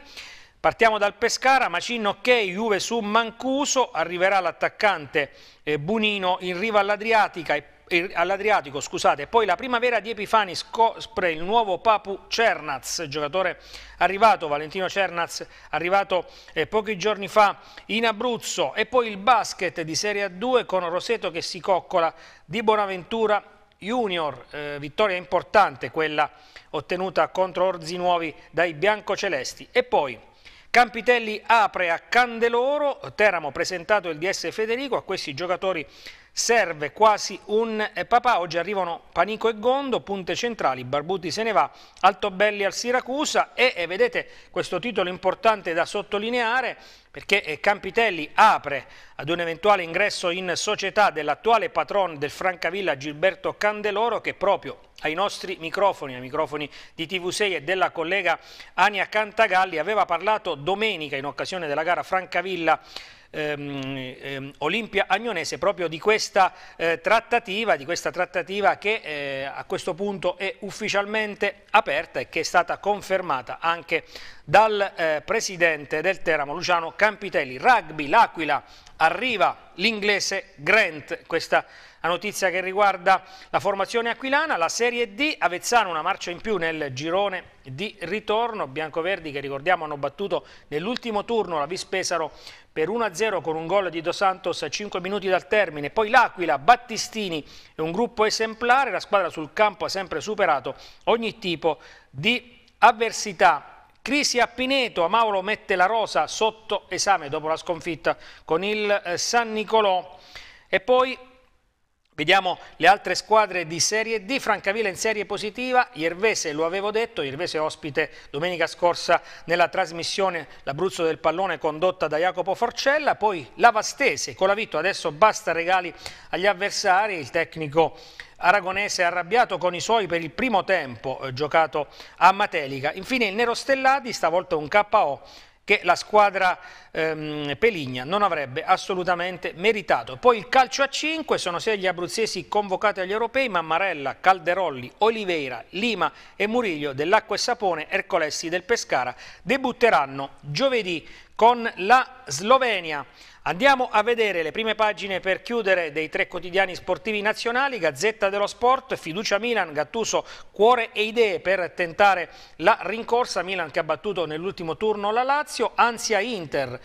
[SPEAKER 1] Partiamo dal Pescara, Macin ok, Juve su Mancuso, arriverà l'attaccante eh, Bunino in riva all'Adriatica e all'Adriatico, scusate. Poi la primavera di Epifani scopre il nuovo Papu Cernaz, giocatore arrivato, Valentino Cernaz, arrivato eh, pochi giorni fa in Abruzzo. E poi il basket di Serie A2 con Roseto che si coccola di Bonaventura Junior. Eh, vittoria importante quella ottenuta contro Orzinuovi dai biancocelesti. E poi... Campitelli apre a Candeloro, Teramo presentato il DS Federico, a questi giocatori serve quasi un papà, oggi arrivano Panico e Gondo, punte centrali, Barbuti se ne va, Altobelli al Siracusa e, e vedete questo titolo importante da sottolineare perché eh, Campitelli apre ad un eventuale ingresso in società dell'attuale patron del Francavilla Gilberto Candeloro che proprio ai nostri microfoni, ai microfoni di TV6 e della collega Ania Cantagalli aveva parlato domenica in occasione della gara Francavilla ehm, ehm, Olimpia Agnonese proprio di questa, eh, di questa trattativa, che eh, a questo punto è ufficialmente aperta e che è stata confermata anche dal eh, presidente del Teramo Luciano Campitelli. Rugby, l'Aquila arriva l'inglese Grant, questa la notizia che riguarda la formazione aquilana, la Serie D, Avezzano una marcia in più nel girone di ritorno, Biancoverdi che ricordiamo hanno battuto nell'ultimo turno la Vispesaro per 1-0 con un gol di Dos Santos a 5 minuti dal termine, poi l'Aquila, Battistini è un gruppo esemplare, la squadra sul campo ha sempre superato ogni tipo di avversità Crisi a Pineto, Mauro mette la rosa sotto esame dopo la sconfitta con il eh, San Nicolò. E poi Vediamo le altre squadre di Serie D, Francavilla in serie positiva, Iervese lo avevo detto, Iervese ospite domenica scorsa nella trasmissione L'Abruzzo del Pallone condotta da Jacopo Forcella, poi Lavastese con la vitto, adesso basta regali agli avversari, il tecnico aragonese arrabbiato con i suoi per il primo tempo eh, giocato a Matelica. Infine il Nero Stellati, stavolta un KO che la squadra ehm, Peligna non avrebbe assolutamente meritato. Poi il calcio a 5, sono 6 gli abruzzesi convocati agli europei, Mammarella, Calderolli, Oliveira, Lima e Muriglio dell'Acqua e Sapone, Ercolessi del Pescara, debutteranno giovedì con la Slovenia. Andiamo a vedere le prime pagine per chiudere dei tre quotidiani sportivi nazionali, Gazzetta dello Sport, Fiducia Milan, Gattuso, cuore e idee per tentare la rincorsa, Milan che ha battuto nell'ultimo turno la Lazio, Ansia Inter,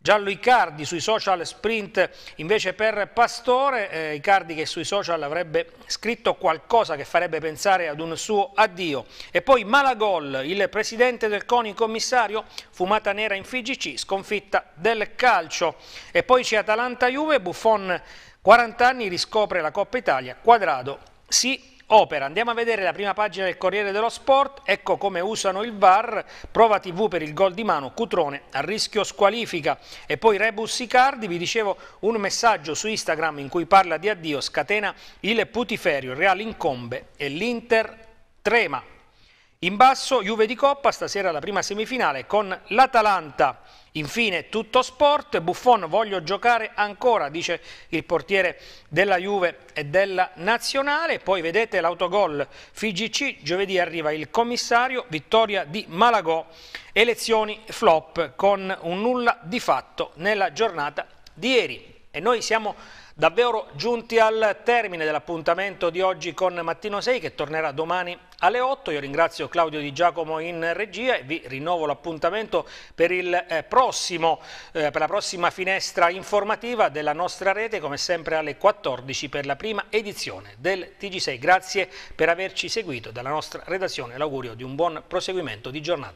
[SPEAKER 1] Giallo Icardi sui social sprint invece per Pastore, eh, Icardi che sui social avrebbe scritto qualcosa che farebbe pensare ad un suo addio. E poi Malagol, il presidente del CONI commissario, fumata nera in FIGC, sconfitta del calcio. E poi c'è Atalanta-Juve, Buffon 40 anni, riscopre la Coppa Italia, Quadrado si Opera, andiamo a vedere la prima pagina del Corriere dello Sport, ecco come usano il VAR, prova TV per il gol di mano, Cutrone a rischio squalifica e poi Rebus Icardi, vi dicevo un messaggio su Instagram in cui parla di addio, scatena il putiferio, il Real incombe e l'Inter trema. In basso Juve di Coppa, stasera la prima semifinale con l'Atalanta. Infine tutto sport, Buffon voglio giocare ancora, dice il portiere della Juve e della Nazionale. Poi vedete l'autogol FIGC, giovedì arriva il commissario, vittoria di Malagò, elezioni flop con un nulla di fatto nella giornata di ieri. E noi siamo Davvero giunti al termine dell'appuntamento di oggi con Mattino 6 che tornerà domani alle 8. Io ringrazio Claudio Di Giacomo in regia e vi rinnovo l'appuntamento per, eh, eh, per la prossima finestra informativa della nostra rete, come sempre alle 14 per la prima edizione del TG6. Grazie per averci seguito dalla nostra redazione. L'augurio di un buon proseguimento di giornata.